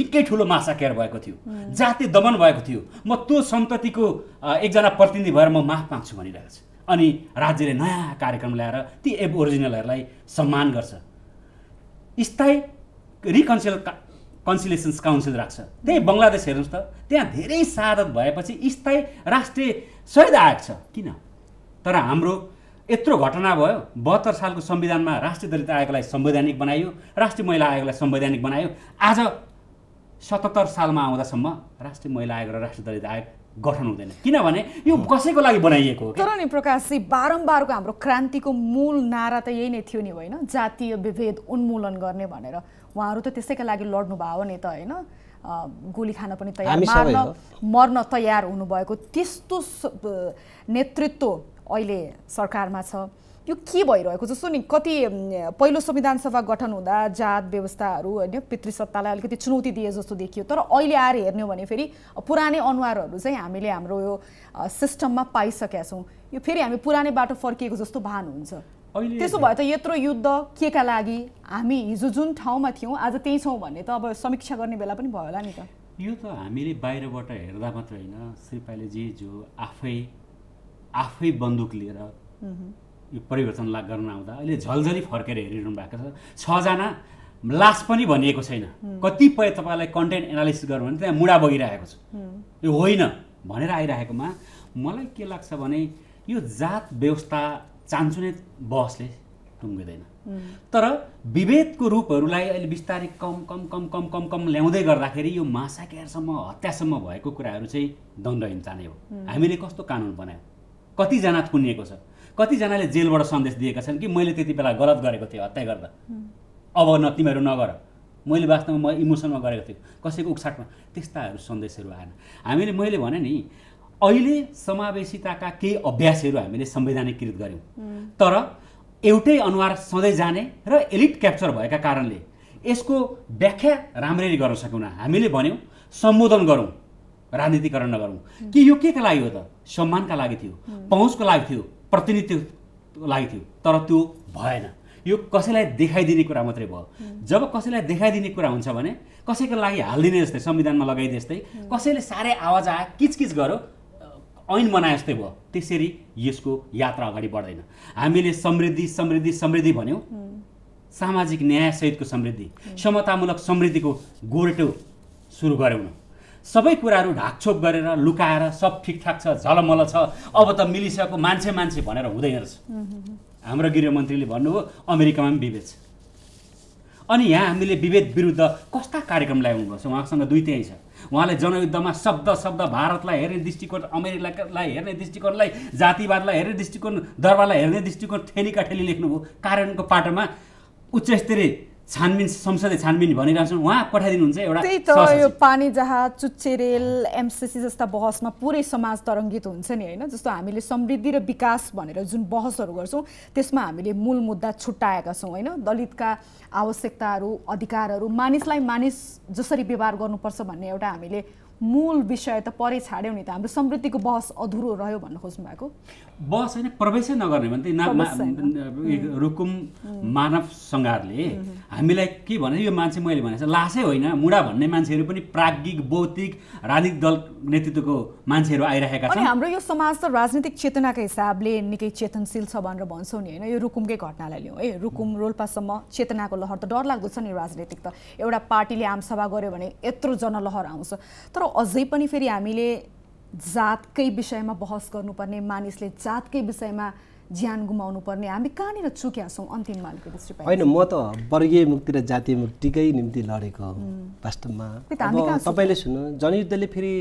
निकै ठुलो केयर भएको थियो जातीय दमन भएको थियो म त्यो सन्ततिको एकजना प्रतिनिधि भएर म माफ माग्छु भनिरहेको छु अनि राज्यले नयाँ कार्यक्रम ल्याएर ती एप ओरिजिनलहरूलाई सम्मान गर्छ स्थायी रिकन्सिल कन्सिलेसन्स काउन्सिल राख्छ त्यही बङ्गलादेश हेर्नुहोस् त त्यहाँ धेरै साधन भएपछि स्थायी राष्ट्रिय सहित आएको छ किन तर हाम्रो यत्रो घटना भयो बहत्तर सालको संविधानमा राष्ट्रिय दलित आयोगलाई संवैधानिक बनायो राष्ट्रिय महिला आयोगलाई संवैधानिक बनायो आज सतहत्तर सालमा आउँदासम्म राष्ट्रिय महिला आयोग र राष्ट्रिय दलित आयोग गठन हुँदैन किनभने यो कसैको लागि बनाइएको हो तर
नि प्रकाशजी बारम्बारको हाम्रो क्रान्तिको मूल नारा त यही नै थियो नि होइन जातीय विभेद उन्मूलन गर्ने भनेर उहाँहरू त त्यसैका लागि लड्नु भयो नि त होइन गोली खान पनि तयार मार्न मर्न तयार हुनुभएको त्यस्तो नेतृत्व अहिले सरकारमा छ यो के भइरहेको जस्तो नि कति पहिलो संविधान सभा गठन हुँदा जात व्यवस्थाहरू होइन पितृसत्तालाई अलिकति चुनौती दिए जस्तो देखियो तर अहिले आएर हेर्ने हो भने फेरि पुरानै अनुहारहरू चाहिँ हामीले हाम्रो यो सिस्टममा पाइसकेका छौँ यो फेरि हामी पुरानै बाटो फर्किएको जस्तो भान हुन्छ त्यसो भए त यत्रो युद्ध के का लागि हामी हिजो जुन ठाउँमा थियौँ आज त्यही छौँ भन्ने त अब समीक्षा गर्ने बेला पनि भयो होला नि त
यो त हामीले बाहिरबाट हेर्दा मात्र होइन श्रीपाले जे जो आफै आफै बन्दुक लिएर यो परिवर्तन ला गर्न आउँदा अहिले झलझली फर्केर हेरिरहनु भएको छ छजना लास पनि भनिएको छैन कतिपय तपाईँलाई कन्टेन्ट एनालिसिस गर्यो भने त्यहाँ मुडा बगिरहेको छ यो होइन भनेर आइरहेकोमा मलाई के लाग्छ भने यो जात व्यवस्था नै बसले टुङ्गिँदैन तर विभेदको रूपहरूलाई अहिले बिस्तारै कम कम कम कम कम कम ल्याउँदै गर्दाखेरि यो मासाकेरसम्म हत्यासम्म भएको कुराहरू चाहिँ दण्डहीन चाहने हो हामीले कस्तो कानुन बनायौँ कतिजना थुनिएको छ कतिजनाले जेलबाट सन्देश दिएका छन् कि मैले त्यति बेला गलत गरेको थिएँ हत्या गर्दा अब न तिमीहरू नगर मैले वास्तवमा म इमोसनमा गरेको थिएँ कसैको उक्साटमा त्यस्ताहरू सन्देशहरू आएन हामीले मैले भने नि अहिले समावेशिताका केही अभ्यासहरू हामीले संवैधानिकृत गऱ्यौँ तर एउटै अनुहार सधैँ जाने र एलिट क्याप्चर भएका कारणले यसको व्याख्या राम्ररी गर्न सकेनौँ हामीले भन्यौँ सम्बोधन गरौँ राजनीतिकरण नगरौँ कि यो के का लागि हो त सम्मानका लागि थियो पहुँचको लागि थियो प्रतिनिधित्वको लागि थियो तर त्यो भएन यो कसैलाई देखाइदिने कुरा मात्रै भयो जब कसैलाई देखाइदिने कुरा हुन्छ भने कसैको लागि हालिदिने जस्तै संविधानमा लगाइदिए जस्तै कसैले साह्रै आवाज आयो किचकिच गर्यो ऐन बनाए जस्तै भयो त्यसरी यसको यात्रा अगाडि बढ्दैन हामीले समृद्धि समृद्धि समृद्धि भन्यौँ सामाजिक न्यायसहितको समृद्धि क्षमतामूलक समृद्धिको गोरेटो सुरु गऱ्यौँ सबै कुराहरू ढाकछोप गरेर लुकाएर सब ठिकठाक छ झलमल छ अब त मिलिसकेको मान्छे मान्छे भनेर हुँदैन रहेछ हाम्रो गृहमन्त्रीले भन्नुभयो अमेरिकामा पनि विभेद छ अनि यहाँ हामीले विभेद विरुद्ध कस्ता कार्यक्रम ल्याउनुपर्छ उहाँसँग दुई त्यहीँ छ उहाँले जनयुद्धमा शब्द शब्द भारतलाई हेर्ने दृष्टिकोण अमेरिकालाई हेर्ने दृष्टिकोणलाई जातिवादलाई हेर्ने दृष्टिकोण दरबारलाई हेर्ने दृष्टिकोण ठेलीका ठेली लेख्नुभयो कारणको पाटोमा उच्चस्तरीय छानबिन संसदीय छानबिन भनिरहन्छन् उहाँ पठाइदिनुहुन्छ एउटा त्यही त यो
पानी जहाज चुच्चे रेल एमसिसी जस्ता बहसमा पुरै समाज तरङ्गित हुन्छ नि होइन जस्तो हामीले समृद्धि र विकास भनेर जुन बहसहरू गर्छौँ त्यसमा हामीले मूल मुद्दा छुट्याएका छौँ होइन दलितका आवश्यकताहरू अधिकारहरू मानिसलाई मानिस जसरी व्यवहार गर्नुपर्छ भन्ने एउटा हामीले मूल विषय त परै छाड्यौँ नि त हाम्रो समृद्धिको बहस अधुरो रह्यो भन्न खोज्नु भएको
बस होइन प्रवेशै नगर्ने भने त्यही रुकुम मानव सङ्घारले हामीलाई के भने यो मान्छे मैले भने लासै होइन मुडा भन्ने मान्छेहरू पनि प्राज्ञिक बौद्धिक राजनीतिक दल नेतृत्वको मान्छेहरू आइरहेका छन् हाम्रो
यो समाज त राजनीतिक चेतनाको हिसाबले निकै चेतनशील छ भनेर भन्छौँ नि होइन यो रुकुमकै घटनालाई लिउँ है रुकुम रोल्पासम्म चेतनाको लहर त डरलाग्दो छ नि राजनीतिक त एउटा पार्टीले आमसभा गर्यो भने यत्रो जनलहर आउँछ तर अझै पनि फेरि हामीले जातकै विषयमा बहस गर्नुपर्ने मानिसले जातकै विषयमा ज्यान गुमाउनु पर्ने हामी कहाँनिर चुक्या छौँ अन्तिम होइन
म त वर्गीय मुक्ति र जातीय मुक्तिकै निम्ति लडेको वास्तवमा तपाईँले सुन्नु जनयुद्धले फेरि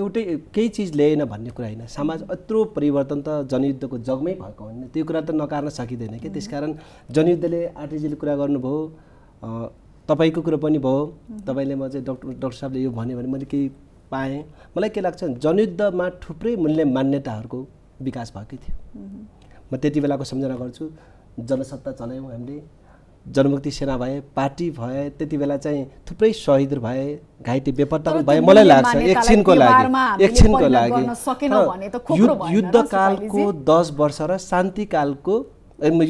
एउटै केही चिज ल्याएन भन्ने कुरा होइन समाज यत्रो परिवर्तन त जनयुद्धको जगमै भएको होइन त्यो कुरा त नकार्न सकिँदैन कि त्यसकारण जनयुद्धले आरटीजीले कुरा गर्नुभयो तपाईँको कुरो पनि भयो तपाईँले म चाहिँ डक्टर डक्टर साहबले यो भन्यो भने मैले केही पाएँ मलाई के लाग्छ जनयुद्धमा थुप्रै मूल्य मान्यताहरूको विकास भएकै थियो म त्यति बेलाको सम्झना गर्छु जनसत्ता चलायौँ हामीले जनमुक्ति सेना भए पार्टी भए त्यति बेला चाहिँ थुप्रै सहिदहरू भए घाइते बेपत्ता भए मलाई लाग्छ एकछिनको लागि एकछिनको लागि युद्धकालको दस वर्ष र शान्तिकालको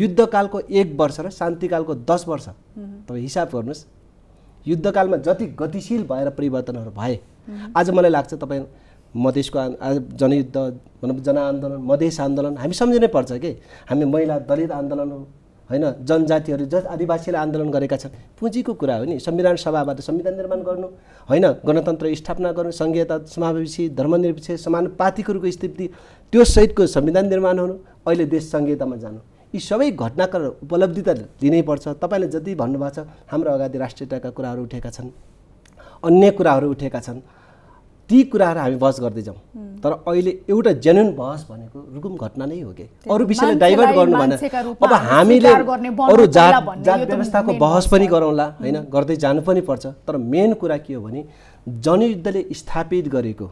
युद्धकालको एक वर्ष र शान्तिकालको दस वर्ष
तपाईँ
हिसाब गर्नुहोस् युद्धकालमा जति गतिशील भएर परिवर्तनहरू भए Mm-hmm. आज मलाई लाग्छ तपाईँ मधेसको जनयुद्ध भनौँ जनआन्दोलन मधेस आन्दोलन हामी सम्झिनै पर्छ कि हामी महिला दलित आन्दोलन हो होइन जनजातिहरू जस आदिवासीले आन्दोलन गरेका छन् पुँजीको कुरा हो नि संविधान सभाबाट संविधान निर्माण गर्नु होइन गणतन्त्र स्थापना गर्नु सङ्घीयता समावेशी धर्मनिरपेक्ष समानुपातिकहरूको रूपको स्थिति त्यो सहितको संविधान निर्माण हुनु अहिले देश सङ्घीयतामा जानु यी सबै घटनाक्रम उपलब्धि त लिनैपर्छ तपाईँले जति भन्नुभएको छ हाम्रो अगाडि राष्ट्रियताका कुराहरू उठेका छन् अन्य कुराहरू उठेका छन् ती कुराहरू हामी बहस गर्दै जाउँ तर अहिले एउटा जेन्युन बहस भनेको रुकुम घटना नै हो कि अरू विषयले डाइभर्ट गर्नु भने अब हामीले अरू जात जात व्यवस्थाको बहस पनि गरौँला होइन गर्दै जानु पनि पर्छ तर मेन कुरा के हो भने जनयुद्धले स्थापित गरेको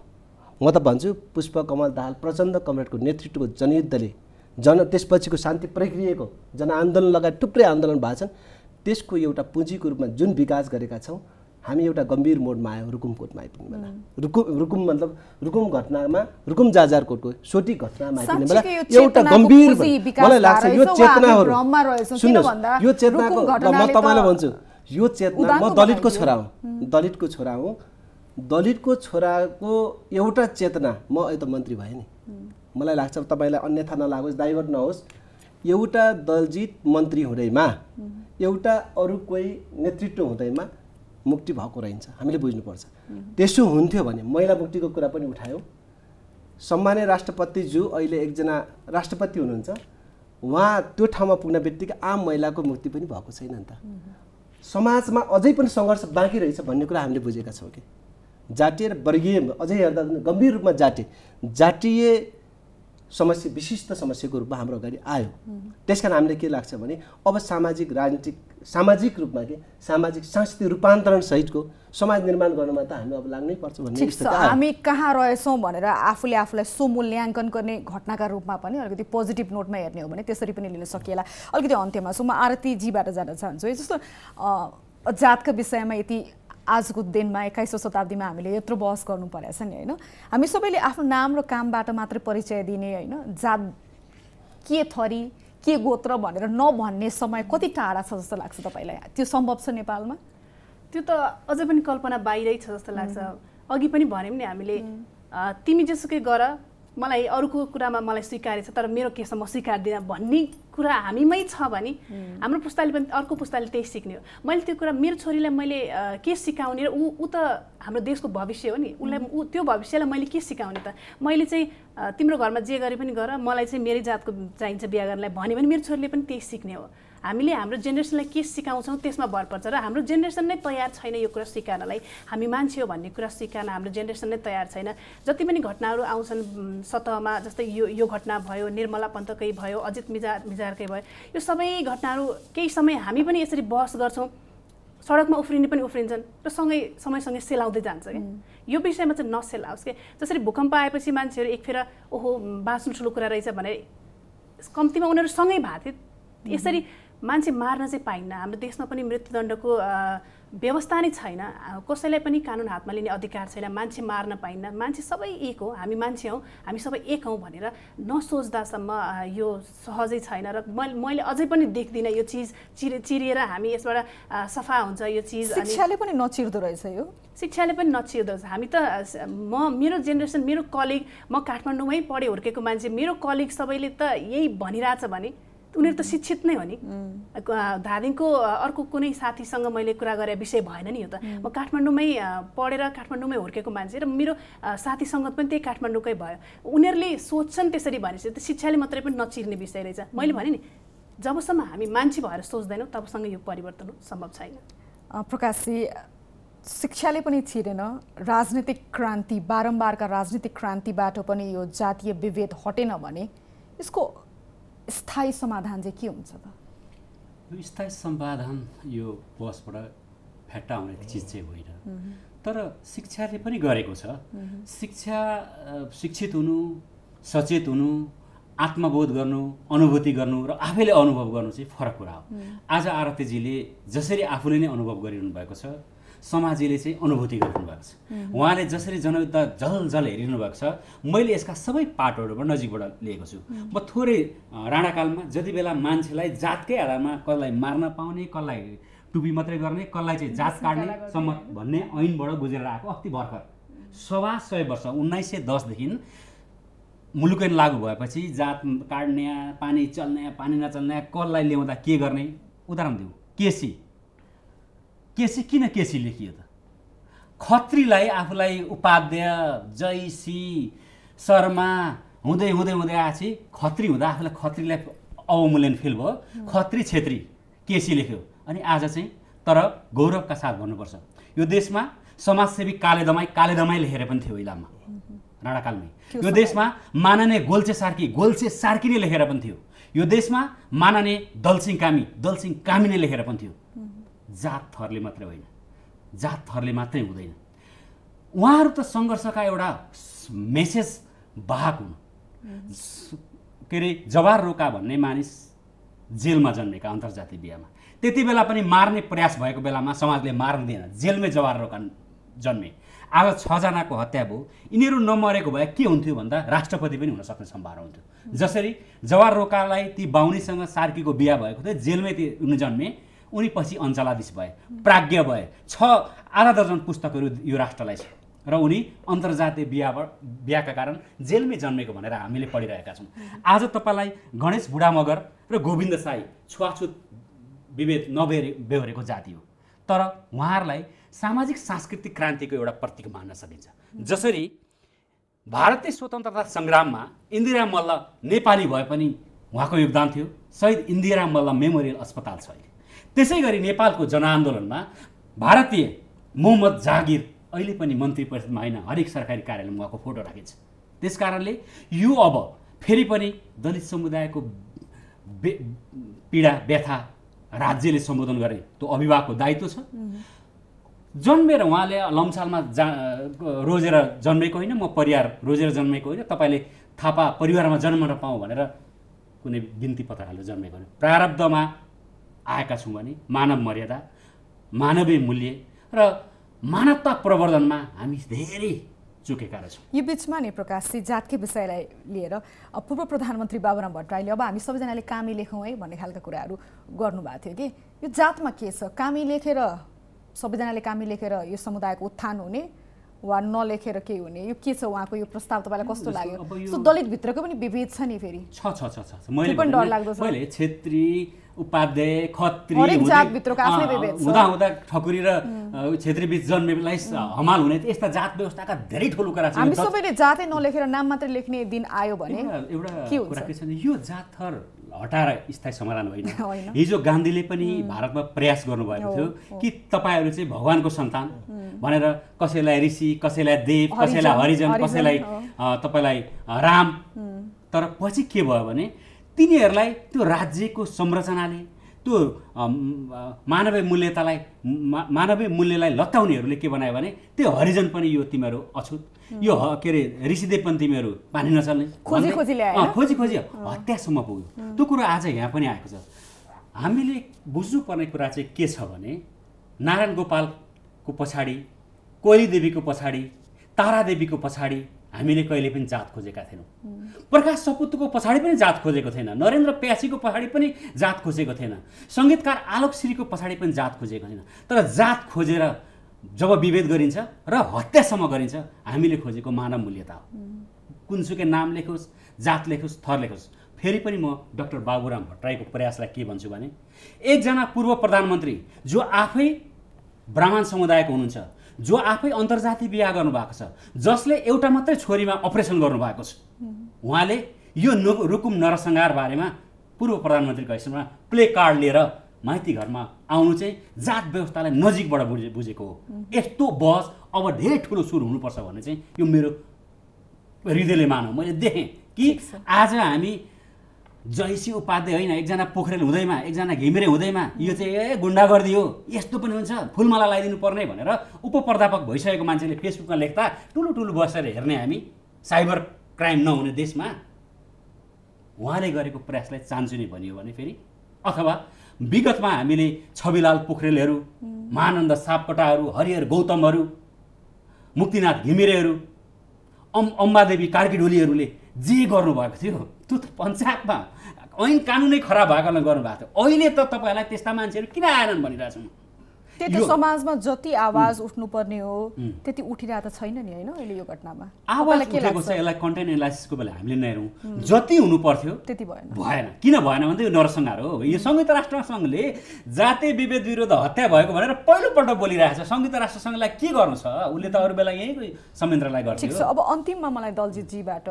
म त भन्छु पुष्प कमल दाहाल प्रचण्ड कमरेडको नेतृत्वको जनयुद्धले जन त्यसपछिको शान्ति प्रक्रियाको जनआन्दोलन लगायत थुप्रै आन्दोलन भएको छन् त्यसको एउटा पुँजीको रूपमा जुन विकास गरेका छौँ हामी एउटा गम्भीर मोडमा आयौँ रुकुमकोटमा आइपुग्ने बेला रुकुम रुकुम मतलब रुकुम घटनामा रुकुम जाजारकोटको सोटी घटनामा आइपुग्ने बेला एउटा गम्भीर मलाई लाग्छ यो चेतनाहरू सुन्नुहोस् यो चेतनाको म तपाईँलाई भन्छु यो चेतना म दलितको छोरा हुँ दलितको छोरा हुँ दलितको छोराको एउटा चेतना म त मन्त्री भएँ नि मलाई लाग्छ तपाईँलाई अन्यथा नलागोस् डाइभर्ट नहोस् एउटा दलजित मन्त्री हुँदैमा एउटा अरू कोही नेतृत्व हुँदैमा मुक्ति भएको रहन्छ हामीले बुझ्नुपर्छ त्यसो हुन्थ्यो भने महिला मुक्तिको कुरा पनि उठायौँ सम्मान्य राष्ट्रपतिज्यू अहिले एकजना राष्ट्रपति हुनुहुन्छ उहाँ त्यो ठाउँमा पुग्न बित्तिकै आम महिलाको मुक्ति पनि भएको छैन नि त समाजमा अझै पनि सङ्घर्ष बाँकी रहेछ भन्ने कुरा हामीले बुझेका छौँ कि जातीय र वर्गीय अझै हेर्दा गम्भीर रूपमा जातीय जातीय समस्या विशिष्ट समस्याको रूपमा हाम्रो अगाडि आयो त्यस कारण हामीले के लाग्छ भने अब सामाजिक राजनीतिक सामाजिक रूपमा के सामाजिक सांस्कृतिक रूपान्तरण सहितको समाज निर्माण गर्नमा त हामी अब लाग्नै पर्छ भन्ने हामी
कहाँ रहेछौँ भनेर आफूले आफूलाई सो स्वमूल्याङ्कन गर्ने घटनाका रूपमा पनि अलिकति पोजिटिभ नोटमा हेर्ने हो भने त्यसरी पनि लिन सकिएला अलिकति अन्त्यमा सो म आरतीजीबाट जान चाहन्छु जस्तो जातका विषयमा यति आजको दिनमा एक्काइसौँ शताब्दीमा हामीले यत्रो बहस गर्नु परेछ नि होइन हामी सबैले आफ्नो नाम र कामबाट मात्रै परिचय दिने होइन जात के थरी के गोत्र भनेर नभन्ने समय कति टाढा छ जस्तो लाग्छ तपाईँलाई त्यो सम्भव छ नेपालमा
त्यो त अझै
पनि कल्पना बाहिरै
छ जस्तो लाग्छ अघि पनि भन्यौँ नि हामीले तिमी जेसुकै गर मलाई अरूको कुरामा मलाई स्वीकार्य छ तर मेरो केसमा म दिन भन्ने कुरा हामीमै छ भने हाम्रो पुस्ताले पनि अर्को पुस्ताले त्यही सिक्ने हो मैले त्यो कुरा मेरो छोरीलाई मैले के सिकाउने र ऊ ऊ त हाम्रो देशको भविष्य हो नि उसलाई ऊ त्यो भविष्यलाई मैले के सिकाउने त मैले चाहिँ तिम्रो घरमा जे गरे पनि गर मलाई चाहिँ मेरै जातको चाहिन्छ बिहा गर्नलाई भन्यो भने मेरो छोरीले पनि त्यही सिक्ने हो हामीले हाम्रो जेनेरेसनलाई के सिकाउँछौँ त्यसमा भर पर्छ र हाम्रो जेनेरेसन नै तयार छैन यो कुरा सिकानलाई हामी मान्छे हो भन्ने कुरा सिकान हाम्रो जेनेरेसन नै तयार छैन जति पनि घटनाहरू आउँछन् सतहमा जस्तै यो यो घटना भयो निर्मला पन्तकै भयो अजित मिजा मिजारकै भयो यो सबै घटनाहरू केही समय हामी पनि यसरी बहस गर्छौँ सडकमा उफ्रिने पनि उफ्रिन्छन् र सँगै समयसँगै सेलाउँदै जान्छ क्या यो विषयमा चाहिँ नसेलाओस् कि जसरी भूकम्प आएपछि मान्छेहरू एक फेर ओहो बाँच्नु ठुलो कुरा रहेछ भने कम्तीमा उनीहरू सँगै भएको थियो यसरी मान्छे मार्न चाहिँ पाइन्न हाम्रो देशमा पनि मृत्युदण्डको व्यवस्था नै छैन कसैलाई पनि कानुन हातमा लिने अधिकार छैन मान्छे मार्न पाइन्न मान्छे सबै एक हो हामी मान्छे हौँ हामी सबै एक हौँ भनेर नसोच्दासम्म यो सहजै छैन र मैले अझै पनि देख्दिनँ यो चिज चिरे चिरिएर हामी यसबाट सफा हुन्छ यो चिज शिक्षाले
पनि नचिर्दो रहेछ यो
शिक्षाले पनि नचिर्दो रहेछ हामी त म मेरो जेनेरेसन मेरो कलिग म काठमाडौँमै पढेँ हुर्केको मान्छे मेरो कलिग सबैले त यही भनिरहेछ भने उनीहरू त शिक्षित नै हो नि धादिङको अर्को कुनै साथीसँग मैले कुरा गरे विषय भएन नि यो त म काठमाडौँमै पढेर काठमाडौँमै हुर्केको मान्छे र मेरो साथी साथीसँग पनि त्यही काठमाडौँकै भयो उनीहरूले सोध्छन् त्यसरी भनेपछि त शिक्षाले मात्रै पनि नचिर्ने विषय रहेछ मैले भने नि जबसम्म हामी मान्छे भएर सोच्दैनौँ तबसँग यो परिवर्तन सम्भव छैन
प्रकाशजी शिक्षाले पनि छिरेन राजनीतिक क्रान्ति बारम्बारका राजनीतिक क्रान्तिबाट पनि यो जातीय विभेद हटेन भने यसको स्थायी समाधान चाहिँ के हुन्छ त
यो स्थायी समाधान यो बसबाट फ्याट्टा हुने चिज चाहिँ होइन तर शिक्षाले पनि गरेको छ शिक्षा शिक्षित हुनु सचेत हुनु आत्मबोध गर्नु अनुभूति गर्नु र आफैले अनुभव गर्नु चाहिँ फरक कुरा हो आज आरतीजीले जसरी आफूले नै अनुभव गरिरहनु भएको छ समाजले चाहिँ अनुभूति गर्नुभएको भएको छ उहाँले जसरी जनयुद्ध जल जल हेरिनु भएको छ मैले यसका सबै पार्टहरूबाट नजिकबाट लिएको छु म थोरै राणाकालमा जति बेला मान्छेलाई जातकै आधारमा कसलाई मार्न पाउने कसलाई टुपी मात्रै गर्ने कसलाई चाहिँ जात काट्ने सम्म भन्ने ऐनबाट गुजेर आएको अस्ति भर्खर सवा सय वर्ष उन्नाइस सय दसदेखि मुलुकैन लागु भएपछि जात काट्ने पानी चल्ने पानी नचल्ने कसलाई ल्याउँदा के गर्ने उदाहरण दिउँ केसी केसी किन केसी लेखियो त खत्रीलाई आफूलाई उपाध्याय जयसी शर्मा हुँदै हुँदै हुँदै आएपछि खत्री हुँदा आफूलाई खत्रीलाई अवमूल्यन फिल भयो खत्री छेत्री केसी लेख्यो अनि आज चाहिँ तर गौरवका साथ भन्नुपर्छ यो देशमा समाजसेवी काले दमाई काले दमाई लेखेर पनि थियो इलाममा राणाकालमै यो देशमा मानने गोल्छे सार्की गोल्छे सार्की नै लेखेर पनि थियो यो देशमा मानने दलसिंह कामी दलसिंह कामी नै लेखेर पनि थियो जात थरले मात्रै होइन जात थरले मात्रै हुँदैन उहाँहरू त सङ्घर्षका एउटा मेसेज बाहक हुन् के अरे जवार रोका भन्ने मानिस जेलमा जन्मेका अन्तर्जातीय बिहामा त्यति बेला पनि मार्ने प्रयास भएको बेलामा समाजले मार्दैन जेलमै जवार रोका जन्मे आज छजनाको हत्या भयो यिनीहरू नमरेको भए के हुन्थ्यो भन्दा राष्ट्रपति पनि हुनसक्ने सम्भावना हुन्थ्यो जसरी जवार रोकालाई ती बाहुनीसँग सार्कीको बिहा भएको थियो जेलमै ती उनी जन्मे उनी पछि अञ्चलाधीश भए प्राज्ञ भए छ आधा दर्जन पुस्तकहरू यो राष्ट्रलाई छ र उनी अन्तर्जातीय बिहाबाट बिहाका कारण जेलमै जन्मेको भनेर हामीले पढिरहेका छौँ आज तपाईँलाई गणेश बुढामगर र गोविन्द साई छुवाछुत विभेद नबेरे बेहोरेको जाति हो तर उहाँहरूलाई सामाजिक सांस्कृतिक क्रान्तिको एउटा प्रतीक मान्न सकिन्छ जसरी भारतीय स्वतन्त्रता सङ्ग्राममा इन्दिरा मल्ल नेपाली भए पनि उहाँको योगदान थियो सहित इन्दिरा मल्ल मेमोरियल अस्पताल छ त्यसै गरी नेपालको जनआन्दोलनमा भारतीय मोहम्मद जागिर अहिले पनि मन्त्री परिषदमा होइन हरेक सरकारी कार्यालयमा उहाँको फोटो राखिन्छ त्यस कारणले यो अब फेरि पनि दलित समुदायको बे पीडा व्यथा राज्यले सम्बोधन गरे त्यो अभिभावकको दायित्व छ जन्मेर उहाँले लम्सालमा जा रोजेर जन्मेको होइन म परिवार रोजेर जन्मेको होइन तपाईँले थापा परिवारमा जन्म नपाऊ भनेर कुनै बिन्ती पत्र हालेर जन्मेको होइन प्रारब्धमा आएका छौँ भने मानव मर्यादा मानवीय मूल्य र मानवता प्रवर्धनमा हामी धेरै चुकेका रहेछौँ
यो बिचमा नै प्रकाशजी जातकै विषयलाई लिएर पूर्व प्रधानमन्त्री बाबुराम भट्टराईले अब हामी सबैजनाले कामी लेखौँ है भन्ने खालका कुराहरू गर्नुभएको थियो कि यो जातमा के छ कामी लेखेर सबैजनाले कामी लेखेर यो समुदायको उत्थान हुने वा नलेखेर के हुने यो के छ उहाँको यो प्रस्ताव तपाईँलाई कस्तो लाग्यो सो दलित भित्रको पनि विभेद छ नि फेरि
छ छ छ छ मैले पनि डर लाग्दो मैले क्षेत्री उपाध्याय खत्री हुँदा हुँदा ठकुरी र क्षेत्री बिच जन्मेलाई हमाल हुने यस्ता जात व्यवस्थाका धेरै ठुलो कुरा छ हामी सबैले
जातै नलेखेर नाम मात्रै लेख्ने दिन आयो भने
एउटा के हुन्छ यो जात थर हटाएर स्थायी समाधान होइन [laughs] हिजो गान्धीले पनि भारतमा प्रयास गर्नुभएको थियो कि तपाईँहरू चाहिँ भगवान्को सन्तान भनेर कसैलाई ऋषि कसैलाई देव कसैलाई हरिजन कसैलाई तपाईँलाई राम तर पछि के भयो भने तिनीहरूलाई त्यो राज्यको संरचनाले त्यो मानवीय मूल्यतालाई मानवीय मूल्यलाई लत्ताउनेहरूले के बनायो भने त्यो हरिजन पनि यो तिमीहरू अछुत यो के अरे ऋषिदेव पनि तिमीहरू पानी नचल्ने खोजी खोजी खोजी हत्यासम्म पुग्यो त्यो कुरो आज यहाँ पनि आएको छ हामीले बुझ्नुपर्ने कुरा चाहिँ के छ भने नारायण गोपालको पछाडि कोइली देवीको पछाडि तारादेवीको पछाडि हामीले कहिले पनि जात खोजेका थिएनौँ प्रकाश सपुतको पछाडि पनि जात खोजेको थिएन नरेन्द्र प्यासीको पछाडि पनि जात खोजेको थिएन सङ्गीतकार आलोक श्रीको पछाडि पनि जात खोजेको थिएन तर जात खोजेर जब विभेद गरिन्छ र हत्यासम्म गरिन्छ हामीले खोजेको मानव मूल्यता हो कुनसुकै नाम लेखोस् जात लेखोस् थर लेखोस् फेरि पनि म डक्टर बाबुराम भट्टराईको प्रयासलाई के भन्छु भने एकजना पूर्व प्रधानमन्त्री जो आफै ब्राह्मण समुदायको हुनुहुन्छ जो आफै अन्तर्जातीय बिहा गर्नुभएको छ जसले एउटा मात्रै छोरीमा अपरेसन गर्नुभएको छ उहाँले यो रुकुम नरसङ्घार बारेमा पूर्व प्रधानमन्त्री कैसनमा प्ले कार्ड लिएर माइती घरमा आउनु चाहिँ जात व्यवस्थालाई नजिकबाट बुझे बुझेको हो यस्तो बहस अब धेरै ठुलो सुरु हुनुपर्छ भन्ने चाहिँ यो मेरो हृदयले मानौँ मैले देखेँ कि आज हामी जैसी उपाध्याय होइन एकजना पोखरेल हुँदैमा एकजना घिमिरे हुँदैमा यो चाहिँ ए गुन्डा गरिदियो यस्तो पनि हुन्छ फुलमाला लगाइदिनु पर्ने भनेर उपप्राध्यापक भइसकेको मान्छेले फेसबुकमा लेख्दा ठुलो ठुलो बसेर हेर्ने हामी साइबर क्राइम नहुने देशमा उहाँले गरेको प्रयासलाई नै भनियो भने फेरि अथवा विगतमा हामीले छविलाल पोखरेलहरू महानन्द सापकोटाहरू हरिहर गौतमहरू मुक्तिनाथ घिमिरेहरू अम अम्बादेवी कार्कीढोलीहरूले जे गर्नुभएको थियो त्यो त पञ्चायतमा ऐन कानुनै खराब भएको कारणले गर्नुभएको थियो अहिले त तपाईँहरूलाई त्यस्ता मान्छेहरू किन आएनन् भनिरहेछौँ
त्यति समाजमा जति आवाज उठ्नुपर्ने हो त्यति उठिरहेको छैन नि होइन अहिले यो घटनामा आवाज उठेको छ यसलाई
कन्टेन्ट एनालाइसिसको बेला हामीले नै हेरौँ जति हुनु पर्थ्यो
त्यति भएन भएन
किन भएन भन्दा यो नरसंहार हो यो संयुक्त राष्ट्रसङ्घले जातीय विभेद विरुद्ध हत्या भएको भनेर पहिलोपल्ट बोलिरहेको छ संयुक्त राष्ट्रसङ्घलाई के गर्नु छ उसले त अरू बेला यहीँ संयन्त्रलाई गर्छ अब
अन्तिममा मलाई दलजितजीबाट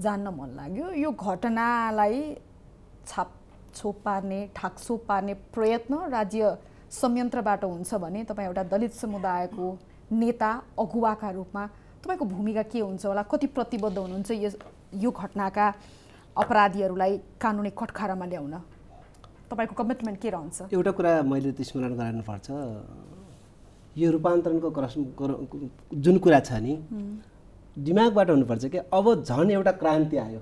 जान्न मन लाग्यो यो घटनालाई छापछो पार्ने ठाक्सो पार्ने प्रयत्न राज्य संयन्त्रबाट हुन्छ भने तपाईँ एउटा दलित समुदायको नेता अगुवाका रूपमा तपाईँको भूमिका के हुन्छ होला कति प्रतिबद्ध हुनुहुन्छ यस यो घटनाका अपराधीहरूलाई कानुनी कटखारामा ल्याउन तपाईँको कमिटमेन्ट के रहन्छ
एउटा कुरा मैले त स्मरण गराउनुपर्छ यो रूपान्तरणको जुन कुरा छ नि दिमागबाट हुनुपर्छ कि अब झन् एउटा क्रान्ति आयो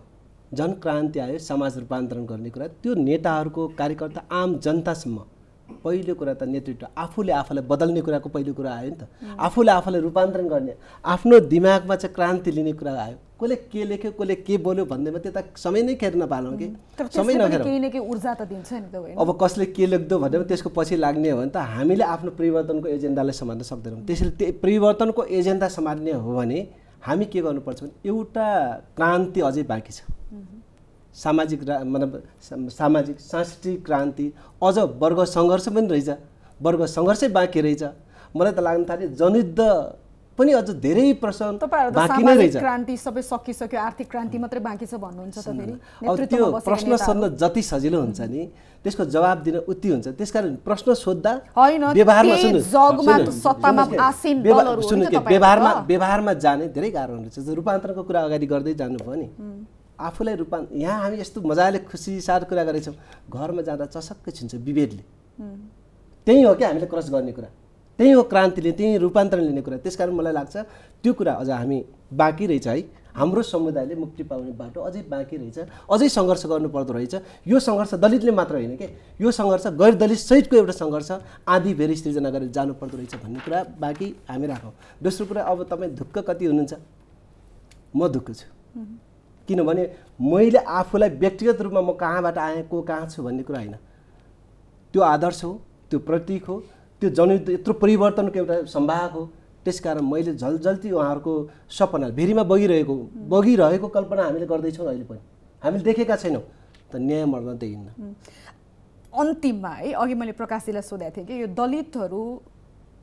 झन् क्रान्ति आयो समाज रूपान्तरण गर्ने कुरा त्यो नेताहरूको कार्यकर्ता आम जनतासम्म पहिलो कुरा त नेतृत्व आफूले आफूलाई बदल्ने कुराको पहिलो कुरा आयो नि त आफूले आफूलाई रूपान्तरण गर्ने आफ्नो दिमागमा चाहिँ क्रान्ति लिने कुरा आयो कसले के लेख्यो कसले के बोल्यो भन्दैमा त्यता समय नै खेर्न पालौँ कि
समय नखेर
अब कसले के लेख्दो भन्दैमा त्यसको पछि लाग्ने हो भने त हामीले आफ्नो परिवर्तनको एजेन्डालाई सम्हाल्न सक्दैनौँ त्यसैले त्यही परिवर्तनको एजेन्डा सम्हाल्ने हो भने हामी के गर्नुपर्छ भने एउटा क्रान्ति अझै बाँकी छ सामाजिक मतलब सामाजिक सांस्कृतिक क्रान्ति अझ वर्ग सङ्घर्ष पनि रहेछ वर्ग सङ्घर्षै बाँकी रहेछ मलाई त लाग्न थाल्यो जनयुद्ध पनि अझ धेरै प्रश्न बाँकी नै रहेछ क्रान्ति
सबै सकिसक्यो आर्थिक क्रान्ति मात्रै बाँकी छ भन्नुहुन्छ अब त्यो प्रश्न सोध्न
जति सजिलो हुन्छ नि त्यसको जवाब दिन उति हुन्छ त्यसकारण प्रश्न सोद्धा
व्यवहारमा सुन्नु व्यवहारमा
व्यवहारमा जाने धेरै गाह्रो हुनुहुन्छ रूपान्तरणको कुरा अगाडि गर्दै जानुभयो नि आफूलाई रूपा यहाँ हामी यस्तो मजाले खुसी साथ कुरा गरेछौँ घरमा जाँदा चसक्कै छिन्छ विभेदले त्यही हो क्या हामीले क्रस गर्ने कुरा त्यहीँ हो क्रान्तिले त्यहीँ रूपान्तरण लिने कुरा त्यसकारण मलाई लाग्छ त्यो कुरा अझ हामी बाँकी रहेछ है हाम्रो समुदायले मुक्ति पाउने बाटो अझै बाँकी रहेछ अझै सङ्घर्ष गर्नुपर्दो रहेछ यो सङ्घर्ष दलितले मात्र होइन के यो सङ्घर्ष गैर दलित सहितको एउटा सङ्घर्ष आधी भेरी सृजना गरेर जानुपर्दो रहेछ भन्ने कुरा बाँकी हामी राखौँ दोस्रो कुरा अब तपाईँ धुक्क कति हुनुहुन्छ म धुक्क छु किनभने मैले आफूलाई व्यक्तिगत रूपमा म कहाँबाट आएँ को कहाँ छु भन्ने कुरा होइन त्यो आदर्श हो त्यो प्रतीक हो त्यो जनयुद्ध यत्रो परिवर्तनको एउटा सम्भाग हो त्यसकारण मैले झल्झल्ती उहाँहरूको सपना भेरीमा बगिरहेको बगिरहेको कल्पना हामीले गर्दैछौँ अहिले पनि हामीले देखेका छैनौँ त न्याय मर्न देखिन्न
अन्तिममा है अघि मैले प्रकाशीलाई सोधेको थिएँ कि यो दलितहरू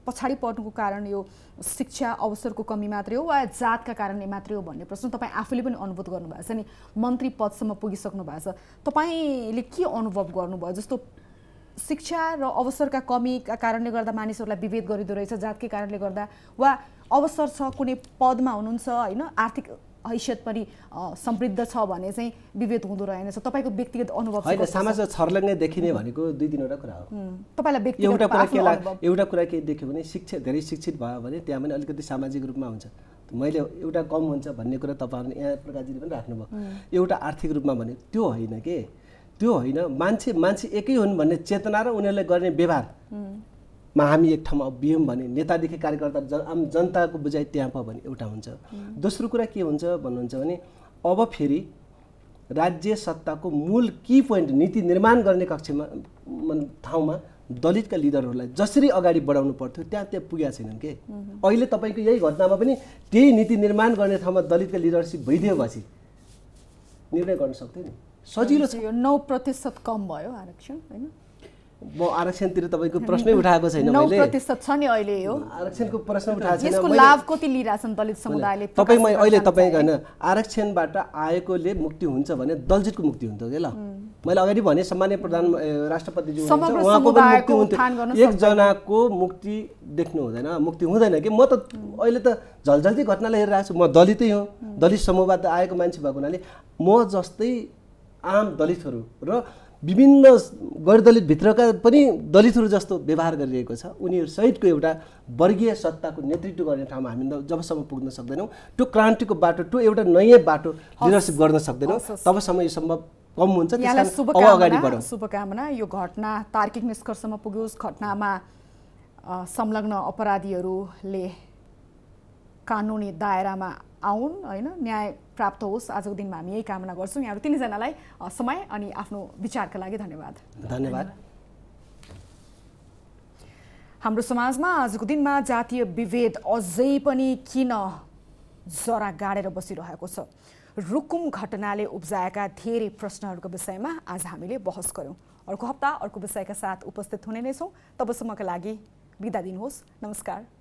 पछाडि पर्नुको कारण यो शिक्षा अवसरको कमी मात्रै हो वा जातका कारणले मात्रै हो भन्ने प्रश्न तपाईँ आफूले पनि अनुभूत गर्नुभएको छ नि मन्त्री पदसम्म पुगिसक्नु भएको छ तपाईँले के अनुभव गर्नुभयो जस्तो शिक्षा र अवसरका कमीका कारणले गर्दा मानिसहरूलाई विभेद गरिदो रहेछ जातकै कारणले गर्दा वा अवसर छ कुनै पदमा हुनुहुन्छ होइन आर्थिक हैसियत पनि समृद्ध छ भने चाहिँ विभेद हुँदो रहेनछ तपाईँको व्यक्तिगत अनुभव होइन समाज
छर्लङ्गै देखिने भनेको दुई तिनवटा कुरा हो
तपाईँलाई व्यक्ति एउटा कुरा के लाग्छ
एउटा कुरा के देख्यो भने शिक्षा धेरै शिक्षित भयो भने त्यहाँ पनि अलिकति सामाजिक रूपमा हुन्छ मैले एउटा कम हुन्छ भन्ने कुरा तपाईँहरूले यहाँ प्रकाशजीले पनि राख्नुभयो एउटा आर्थिक रूपमा भने त्यो होइन के त्यो होइन मान्छे मान्छे एकै हुन् भन्ने चेतना र उनीहरूले गर्ने
व्यवहारमा
हामी एक ठाउँमा बियौँ भने नेतादेखि कार्यकर्ता जन आम जनताको बुझाइ त्यहाँ प भने एउटा हुन्छ दोस्रो कुरा के हुन्छ भन्नुहुन्छ भने अब फेरि राज्य सत्ताको मूल कि पोइन्ट नीति निर्माण गर्ने कक्षमा ठाउँमा दलितका लिडरहरूलाई जसरी अगाडि बढाउनु पर्थ्यो त्यहाँ त्यहाँ पुगेका छैनन् के अहिले तपाईँको यही घटनामा पनि त्यही नीति निर्माण गर्ने ठाउँमा दलितका लिडरसिप भइदियो भएपछि निर्णय गर्न सक्थ्यो नि
सजिलो छ यो नौ प्रतिशत कम भयो आरक्षण होइन
म आरक्षणतिर तपाईँको प्रश्नै उठाएको छैन मैले
छ नि अहिले यो आरक्षणको प्रश्न उठाएको लाभ कति दलित समुदायले तपाईँ
अहिले होइन आरक्षणबाट आएकोले मुक्ति हुन्छ भने दलजितको मुक्ति हुन्छ कि ल मैले अगाडि भने सामान्य प्रधान राष्ट्रपतिज्यू एकजनाको मुक्ति देख्नु हुँदैन मुक्ति हुँदैन कि म त अहिले त झल्झल्ती घटनालाई हेरिरहेको छु म दलितै हो दलित समूहबाट आएको मान्छे भएको हुनाले म जस्तै आम दलितहरू र विभिन्न गैर दलितभित्रका पनि दलितहरू जस्तो व्यवहार गरिरहेको छ उनीहरूसहितको एउटा वर्गीय सत्ताको नेतृत्व गर्ने ठाउँमा हामी जबसम्म पुग्न सक्दैनौँ त्यो क्रान्तिको बाटो त्यो एउटा नयाँ बाटो लिडरसिप गर्न सक्दैनौँ तबसम्म यो सम्भव कम हुन्छ शुभकामना
शुभकामना यो घटना तार्किक निष्कर्षमा पुग्योस् घटनामा संलग्न अपराधीहरूले कानुनी दायरामा आउन् होइन न्याय प्राप्त होस् आजको दिनमा हामी यही कामना गर्छौँ यहाँहरू तिनजनालाई समय अनि आफ्नो विचारका लागि धन्यवाद धन्यवाद हाम्रो समाजमा आजको दिनमा जातीय विभेद अझै पनि किन जरा गाडेर बसिरहेको छ रुकुम घटनाले उब्जाएका धेरै प्रश्नहरूको विषयमा आज हामीले बहस गऱ्यौँ अर्को हप्ता अर्को विषयका साथ उपस्थित हुने नै छौँ तबसम्मका लागि बिदा दिनुहोस् नमस्कार